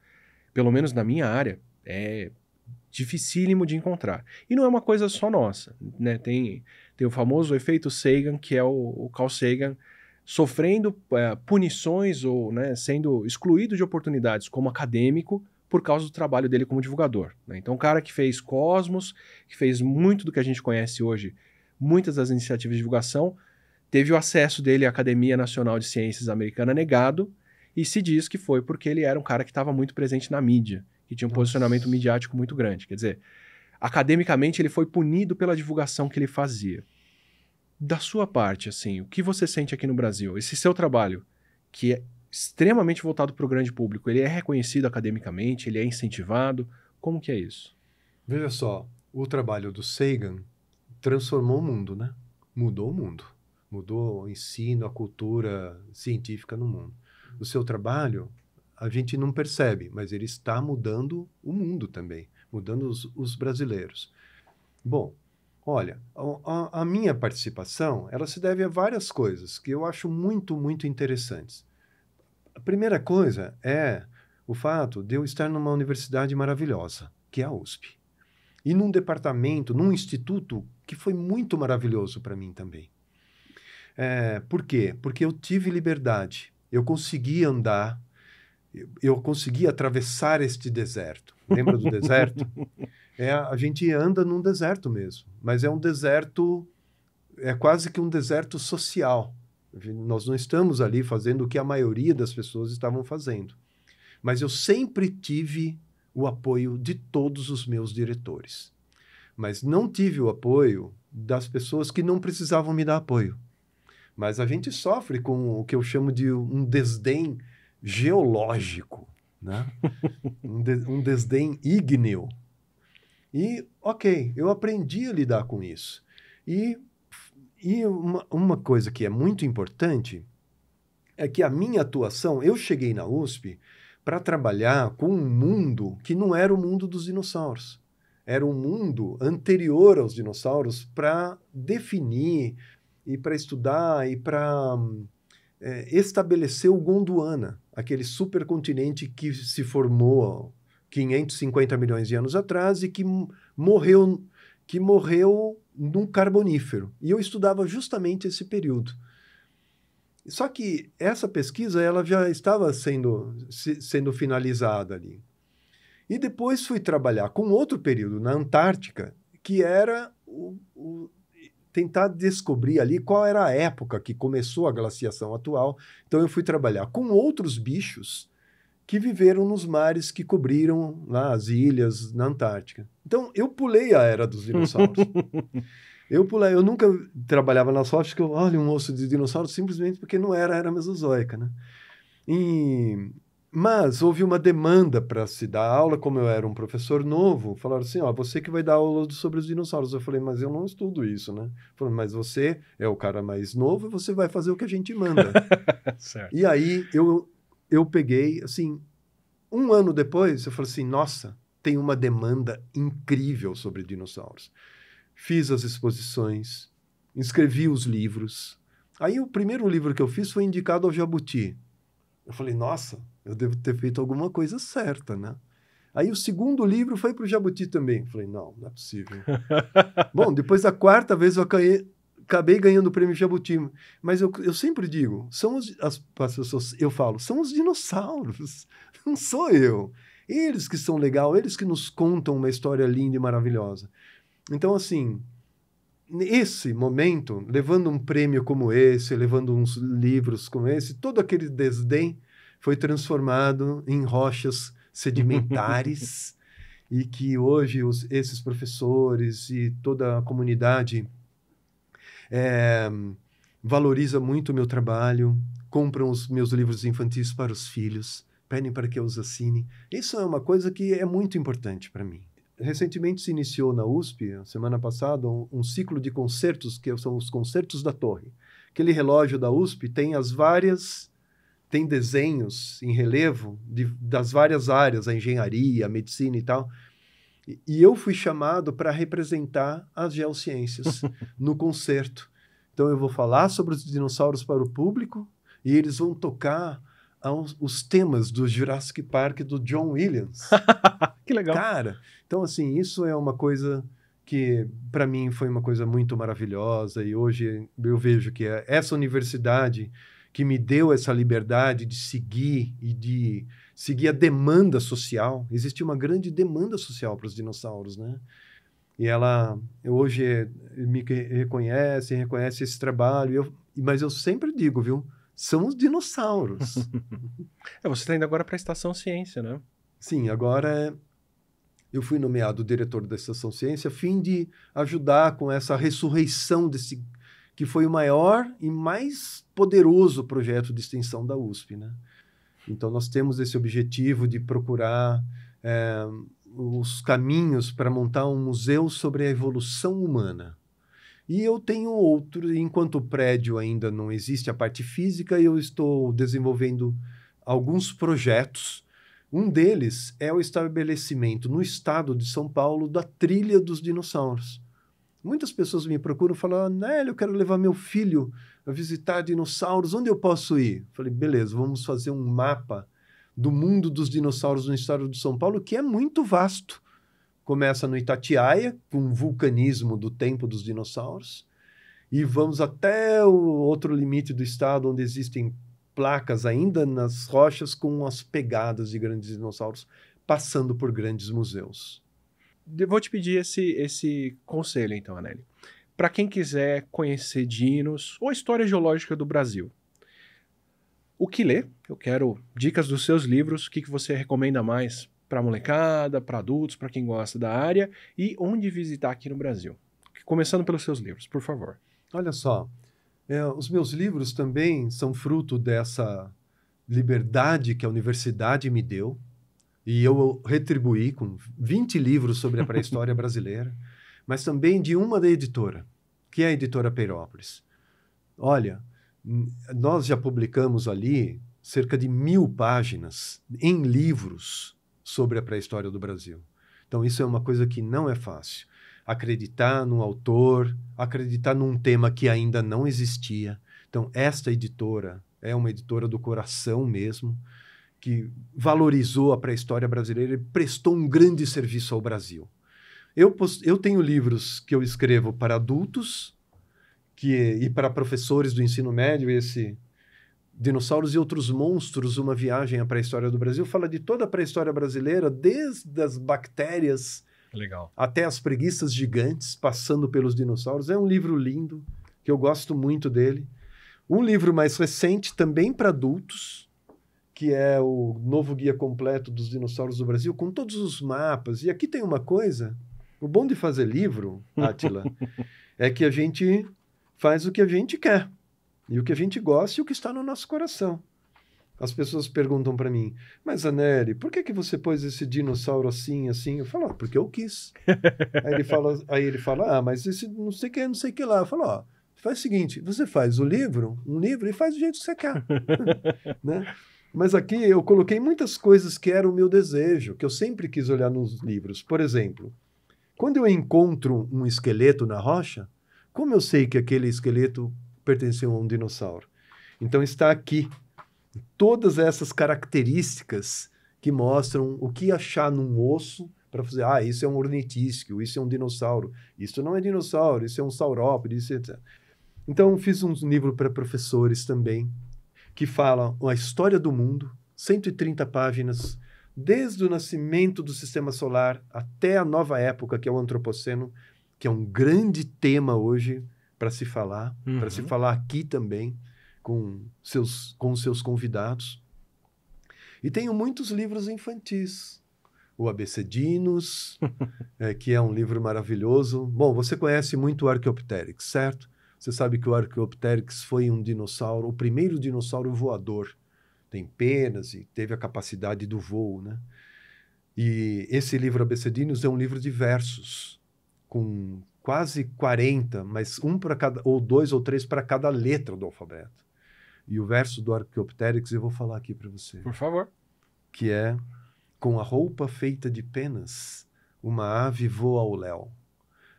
pelo menos na minha área, é dificílimo de encontrar. E não é uma coisa só nossa, né? Tem, tem o famoso efeito Sagan, que é o, o Carl Sagan sofrendo é, punições ou né, sendo excluído de oportunidades como acadêmico por causa do trabalho dele como divulgador. Né? Então, o cara que fez Cosmos, que fez muito do que a gente conhece hoje, muitas das iniciativas de divulgação, teve o acesso dele à Academia Nacional de Ciências Americana negado, e se diz que foi porque ele era um cara que estava muito presente na mídia, que tinha um Nossa. posicionamento midiático muito grande. Quer dizer, academicamente ele foi punido pela divulgação que ele fazia. Da sua parte, assim, o que você sente aqui no Brasil? Esse seu trabalho, que é extremamente voltado para o grande público, ele é reconhecido academicamente, ele é incentivado. Como que é isso? Veja só, o trabalho do Sagan transformou o mundo, né? Mudou o mundo. Mudou o ensino, a cultura científica no mundo o seu trabalho, a gente não percebe, mas ele está mudando o mundo também, mudando os, os brasileiros. Bom, olha, a, a, minha participação, ela se deve a várias coisas que eu acho muito, muito interessantes. A primeira coisa é o fato de eu estar numa universidade maravilhosa, que é a USP, e num departamento, num instituto que foi muito maravilhoso para mim também. É, por quê? Porque eu tive liberdade eu consegui andar, eu consegui atravessar este deserto. Lembra do deserto? [laughs] É, a gente anda num deserto mesmo, mas é um deserto, é quase que um deserto social. Nós não estamos ali fazendo o que a maioria das pessoas estavam fazendo. Mas eu sempre tive o apoio de todos os meus diretores. Mas não tive o apoio das pessoas que não precisavam me dar apoio. Mas a gente sofre com o que eu chamo de um desdém geológico, né? [laughs] um, de, um desdém ígneo. E, ok, eu aprendi a lidar com isso. E, e uma, uma coisa que é muito importante é que a minha atuação, eu cheguei na USP para trabalhar com um mundo que não era o mundo dos dinossauros. Era um mundo anterior aos dinossauros para definir e para estudar e para é, eh, estabelecer o Gondwana, aquele supercontinente que se formou 550 milhões de anos atrás e que morreu que morreu num carbonífero. E eu estudava justamente esse período. Só que essa pesquisa ela já estava sendo, se, sendo finalizada ali. E depois fui trabalhar com outro período, na Antártica, que era o, o, tentar descobrir ali qual era a época que começou a glaciação atual. Então eu fui trabalhar com outros bichos que viveram nos mares que cobriram lá as ilhas na Antártica. Então eu pulei a era dos dinossauros. [laughs] eu pulei, eu nunca trabalhava na soft que eu olha um osso de dinossauro simplesmente porque não era a era mesozoica, né? E mas houve uma demanda para se dar aula, como eu era um professor novo, falaram assim: ó, você que vai dar aula sobre os dinossauros. Eu falei, mas eu não estudo isso, né? Falaram, mas você é o cara mais novo, você vai fazer o que a gente manda. [laughs] e aí eu, eu peguei, assim, um ano depois, eu falei assim: nossa, tem uma demanda incrível sobre dinossauros. Fiz as exposições, escrevi os livros. Aí o primeiro livro que eu fiz foi indicado ao Jabuti. Eu falei, nossa, eu devo ter feito alguma coisa certa, né? Aí o segundo livro foi para o Jabuti também. Falei, não, não é possível. [laughs] Bom, depois da quarta vez eu acabei, acabei ganhando o prêmio Jabuti. Mas eu, eu sempre digo, são os, as, as pessoas, eu falo, são os dinossauros, [laughs] não sou eu. Eles que são legal, eles que nos contam uma história linda e maravilhosa. Então, assim, nesse momento, levando um prêmio como esse, levando uns livros como esse, todo aquele desdém foi transformado em rochas sedimentares [laughs] e que hoje os, esses professores e toda a comunidade é, valoriza muito o meu trabalho, compram os meus livros infantis para os filhos, pedem para que eu os assine. Isso é uma coisa que é muito importante para mim. Recentemente se iniciou na USP, semana passada, um, um ciclo de concertos, que são os concertos da torre. Aquele relógio da USP tem as várias tem desenhos em relevo de, das várias áreas, a engenharia, a medicina e tal. E, e eu fui chamado para representar as geociências [laughs] no concerto. Então eu vou falar sobre os dinossauros para o público e eles vão tocar aos, os temas do Jurassic Park do John Williams. [laughs] que legal. Cara, então assim, isso é uma coisa que para mim foi uma coisa muito maravilhosa e hoje eu vejo que é essa universidade que me deu essa liberdade de seguir e de seguir a demanda social. Existia uma grande demanda social para os dinossauros, né? E ela hoje me reconhece, reconhece esse trabalho. Eu, mas eu sempre digo, viu? São os dinossauros. [laughs] é, você está indo agora para a Estação Ciência, né? Sim, agora eu fui nomeado diretor da Estação Ciência a fim de ajudar com essa ressurreição desse que foi o maior e mais poderoso projeto de extensão da USP. Né? Então, nós temos esse objetivo de procurar é, os caminhos para montar um museu sobre a evolução humana. E eu tenho outro, enquanto o prédio ainda não existe a parte física, eu estou desenvolvendo alguns projetos. Um deles é o estabelecimento no estado de São Paulo da trilha dos dinossauros. Muitas pessoas me procuram e falam: ah, Nélio, eu quero levar meu filho visitar dinossauros, onde eu posso ir? Falei, beleza, vamos fazer um mapa do mundo dos dinossauros no estado de São Paulo, que é muito vasto. Começa no Itatiaia, com o vulcanismo do tempo dos dinossauros, e vamos até o outro limite do estado, onde existem placas ainda nas rochas com as pegadas de grandes dinossauros, passando por grandes museus. Eu vou te pedir esse, esse conselho, então, Anélico para quem quiser conhecer dinos ou história geológica do Brasil. O que ler? Eu quero dicas dos seus livros, o que, que você recomenda mais para molecada, para adultos, para quem gosta da área e onde visitar aqui no Brasil. Começando pelos seus livros, por favor. Olha só, é, os meus livros também são fruto dessa liberdade que a universidade me deu e eu retribuí com 20 livros sobre a [laughs] pré-história brasileira mas também de uma da editora, que é a editora Peirópolis. Olha, hum, nós já publicamos ali cerca de mil páginas em livros sobre a pré-história do Brasil. Então, isso é uma coisa que não é fácil. Acreditar no autor, acreditar num tema que ainda não existia. Então, esta editora é uma editora do coração mesmo, que valorizou a pré-história brasileira e prestou um grande serviço ao Brasil. Eu, eu tenho livros que eu escrevo para adultos que, e para professores do ensino médio, esse Dinossauros e Outros Monstros, uma viagem à pré-história do Brasil, fala de toda a pré-história brasileira, desde as bactérias Legal. até as preguiças gigantes, passando pelos dinossauros. É um livro lindo, que eu gosto muito dele. Um livro mais recente, também para adultos, que é o novo guia completo dos dinossauros do Brasil, com todos os mapas. E aqui tem uma coisa o bom de fazer livro, Atila, [laughs] é que a gente faz o que a gente quer e o que a gente gosta e o que está no nosso coração. As pessoas perguntam para mim, mas Aneri, por que, que você pôs esse dinossauro assim, assim? Eu falo, ah, porque eu quis. aí, ele fala, aí ele fala, ah, mas esse não sei o que, não sei o que lá. Eu falo, ó, faz o seguinte, você faz o livro, um livro, e faz do jeito que você quer. [laughs] né? Mas aqui eu coloquei muitas coisas que era o meu desejo, que eu sempre quis olhar nos livros. Por exemplo, quando eu encontro um esqueleto na rocha, como eu sei que aquele esqueleto pertenceu a um dinossauro? Então está aqui todas essas características que mostram o que achar num osso para fazer, ah, isso é um ornitísquio, isso é um dinossauro, isso não é dinossauro, isso é um saurópode, isso é... Então fiz um livro para professores também que fala a história do mundo, 130 páginas desde o nascimento do sistema solar até a nova época, que é o Antropoceno, que é um grande tema hoje para se falar, uhum. para se falar aqui também com seus, com seus convidados. E tenho muitos livros infantis. O Abecedinos, é, [laughs] eh, que é um livro maravilhoso. Bom, você conhece muito o Archaeopteryx, certo? Você sabe que o Archaeopteryx foi um dinossauro, o primeiro dinossauro voador tem penas e teve a capacidade do voo, né? E esse livro Abecedinos é um livro de versos, com quase 40, mas um para cada, ou dois ou três para cada letra do alfabeto. E o verso do Archaeopteryx eu vou falar aqui para você. Por favor. Que é: Com a roupa feita de penas, uma ave voa ao léu.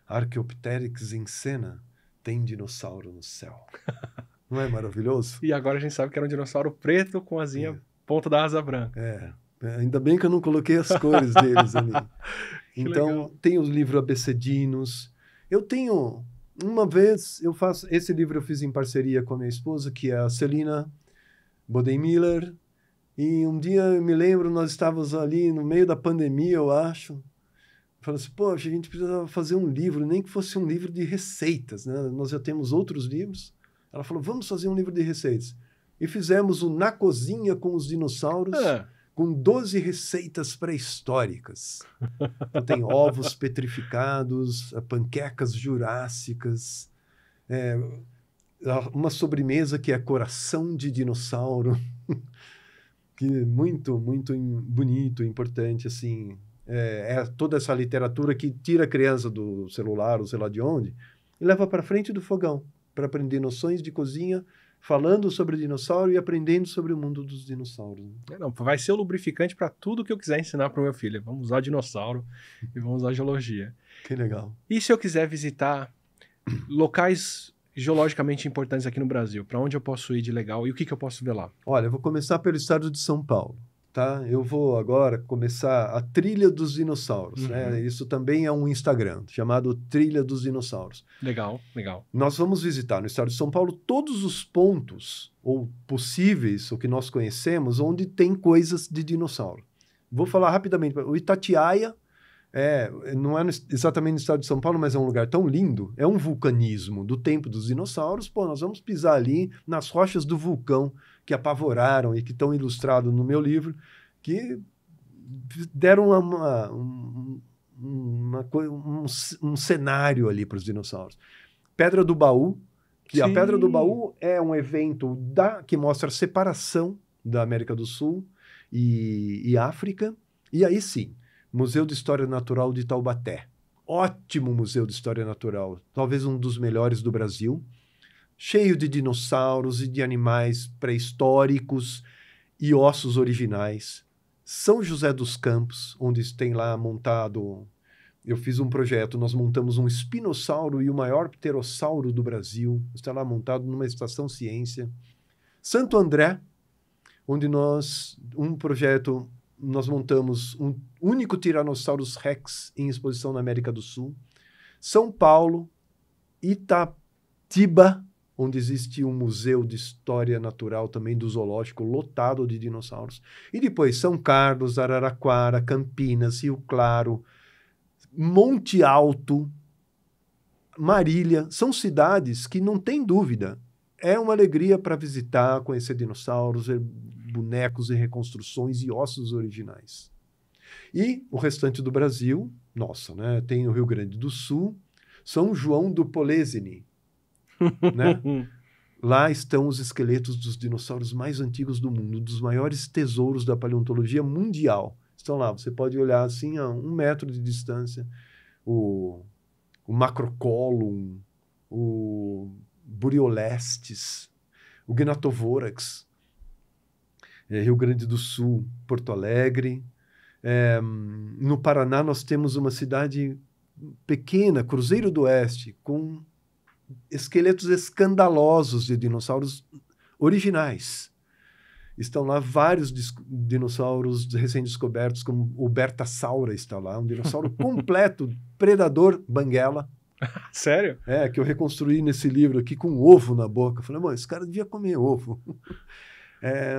Archaeopteryx em cena, tem dinossauro no céu. [laughs] Não é maravilhoso? E agora a gente sabe que era um dinossauro preto com asinha é. ponta da asa branca. É. Ainda bem que eu não coloquei as cores deles ali. [laughs] Então, legal. tem o livro Abecedinos. Eu tenho. Uma vez eu faço. Esse livro eu fiz em parceria com a minha esposa, que é a Celina Boden Miller. E um dia eu me lembro, nós estávamos ali no meio da pandemia, eu acho. Falando assim, poxa, a gente precisava fazer um livro, nem que fosse um livro de receitas, né? Nós já temos outros livros. Ela falou: vamos fazer um livro de receitas. E fizemos o Na Cozinha com os Dinossauros. É com 12 receitas pré-históricas. Então, tem ovos petrificados, eh, panquecas jurássicas, é, uma sobremesa que é coração de dinossauro, [laughs] que é muito, muito bonito, importante, assim. É, é, toda essa literatura que tira a criança do celular, ou sei lá de onde, e leva para frente do fogão para aprender noções de cozinha, falando sobre dinossauro e aprendendo sobre o mundo dos dinossauros. Né? É, não, vai ser o lubrificante para tudo que eu quiser ensinar para o meu filho. Vamos usar dinossauro e vamos usar geologia. Que legal. E se eu quiser visitar locais geologicamente importantes aqui no Brasil, para onde eu posso ir de legal e o que, que eu posso ver lá? Olha, eu vou começar pelo estado de São Paulo tá? Eu vou agora começar a Trilha dos Dinossauros, né? uhum. né? Isso também é um Instagram chamado Trilha dos Dinossauros. Legal, legal. Nós vamos visitar no estado de São Paulo todos os pontos ou possíveis, o que nós conhecemos, onde tem coisas de dinossauro. Vou falar rapidamente. O Itatiaia é, não é no, exatamente no estado de São Paulo, mas é um lugar tão lindo. É um vulcanismo do tempo dos dinossauros. Pô, nós vamos pisar ali nas rochas do vulcão que apavoraram e que estão ilustrados no meu livro, que deram uma, uma, uma, um, um cenário ali para os dinossauros. Pedra do Baú, que Sim. a Pedra do Baú é um evento da, que mostra a separação da América do Sul e, e, África. E aí sim, Museu de História Natural de Taubaté. Ótimo Museu de História Natural, talvez um dos melhores do Brasil cheio de dinossauros e de animais pré-históricos e ossos originais. São José dos Campos, onde tem lá montado. Eu fiz um projeto, nós montamos um espinossauro e o maior pterossauro do Brasil. Está lá montado numa estação ciência. Santo André, onde nós, um projeto, nós montamos um único Tiranossauros Rex em exposição na América do Sul. São Paulo, Itatiba onde existe um museu de história natural também do zoológico lotado de dinossauros. E depois São Carlos, Araraquara, Campinas, Rio Claro, Monte Alto, Marília, são cidades que não tem dúvida. É uma alegria para visitar, conhecer dinossauros, ver bonecos e reconstruções e ossos originais. E o restante do Brasil, nossa, né? Tem o Rio Grande do Sul, São João do Polesine, né? [laughs] Lá estão os esqueletos dos dinossauros mais antigos do mundo, dos maiores tesouros da paleontologia mundial. Estão lá, você pode olhar assim a um metro de distância o, o Macrocolum, o Buriolestes, o Gnatovorax, é, Rio Grande do Sul, Porto Alegre. É, no Paraná nós temos uma cidade pequena, Cruzeiro do Oeste, com esqueletos escandalosos de dinossauros originais. Estão lá vários dinossauros recém-descobertos, como o Bertasaura está lá, um dinossauro [laughs] completo, predador banguela. [laughs] Sério? É, que eu reconstruí nesse livro aqui com ovo na boca. Eu falei, mano, esse cara devia comer ovo. [laughs] é,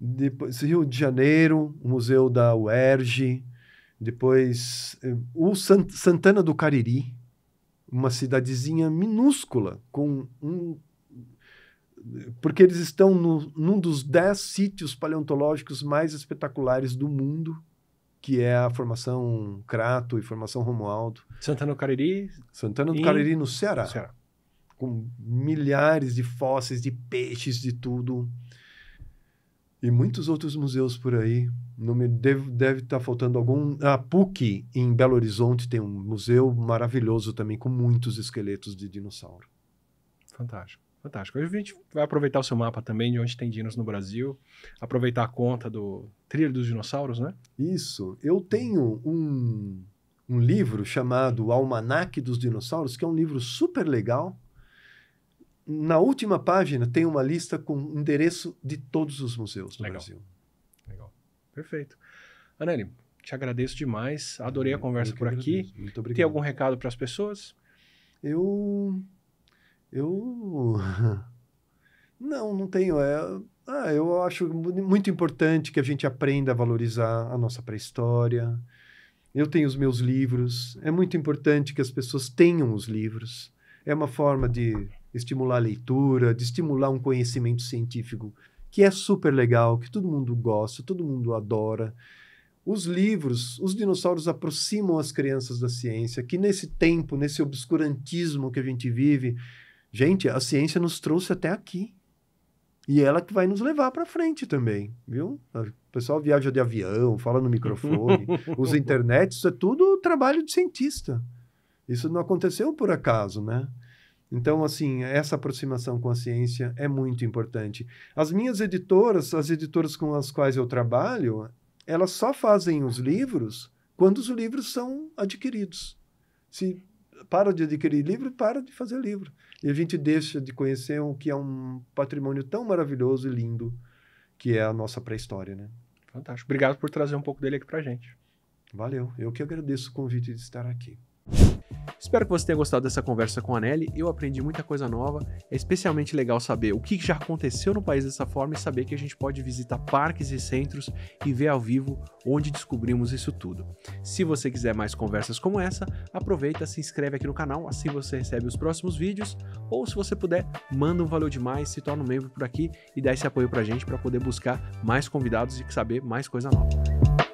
depois, Rio de Janeiro, o Museu da UERJ, depois eh, o Sant Santana do Cariri, uma cidadezinha minúscula com um porque eles estão no, num dos dez sítios paleontológicos mais espetaculares do mundo, que é a formação Crato e formação Romualdo. Santana do Cariri. Santana do e... Cariri no Ceará, no Ceará, com milhares de fósseis de peixes de tudo. E muitos outros museus por aí. Não me deve deve estar tá faltando algum. A PUC em Belo Horizonte tem um museu maravilhoso também com muitos esqueletos de dinossauro. Fantástico. Fantástico. hoje A gente vai aproveitar o seu mapa também de onde tem dinos no Brasil, aproveitar a conta do Trilho dos Dinossauros, né? Isso. Eu tenho um, um livro chamado Almanaque dos Dinossauros, que é um livro super legal, na última página tem uma lista com endereço de todos os museus do Legal. Brasil. Legal. Perfeito. Anani, te agradeço demais. Adorei a conversa por agradeço. aqui. Muito obrigado. Tem algum recado para as pessoas? Eu. Eu. [laughs] Não, não tenho. É... Ah, eu acho muito importante que a gente aprenda a valorizar a nossa pré-história. Eu tenho os meus livros. É muito importante que as pessoas tenham os livros. É uma forma de estimular a leitura, de estimular um conhecimento científico que é super legal, que todo mundo gosta, todo mundo adora. Os livros, os dinossauros aproximam as crianças da ciência, que nesse tempo, nesse obscurantismo que a gente vive, gente, a ciência nos trouxe até aqui. E ela que vai nos levar para frente também, viu? O pessoal viaja de avião, fala no microfone, usa [laughs] internet, isso é tudo trabalho de cientista. Isso não aconteceu por acaso, né? Então, assim, essa aproximação com a ciência é muito importante. As minhas editoras, as editoras com as quais eu trabalho, elas só fazem os livros quando os livros são adquiridos. Se para de adquirir livro, para de fazer livro. E a gente deixa de conhecer o que é um patrimônio tão maravilhoso e lindo que é a nossa pré-história, né? Fantástico. Obrigado por trazer um pouco dele aqui para gente. Valeu. Eu que agradeço o convite de estar aqui. Espero que você tenha gostado dessa conversa com a Nelly. Eu aprendi muita coisa nova. É especialmente legal saber o que já aconteceu no país dessa forma e saber que a gente pode visitar parques e centros e ver ao vivo onde descobrimos isso tudo. Se você quiser mais conversas como essa, aproveita, se inscreve aqui no canal, assim você recebe os próximos vídeos. Ou se você puder, manda um valeu demais, se torna um membro por aqui e dá esse apoio pra gente para poder buscar mais convidados e saber mais coisa nova.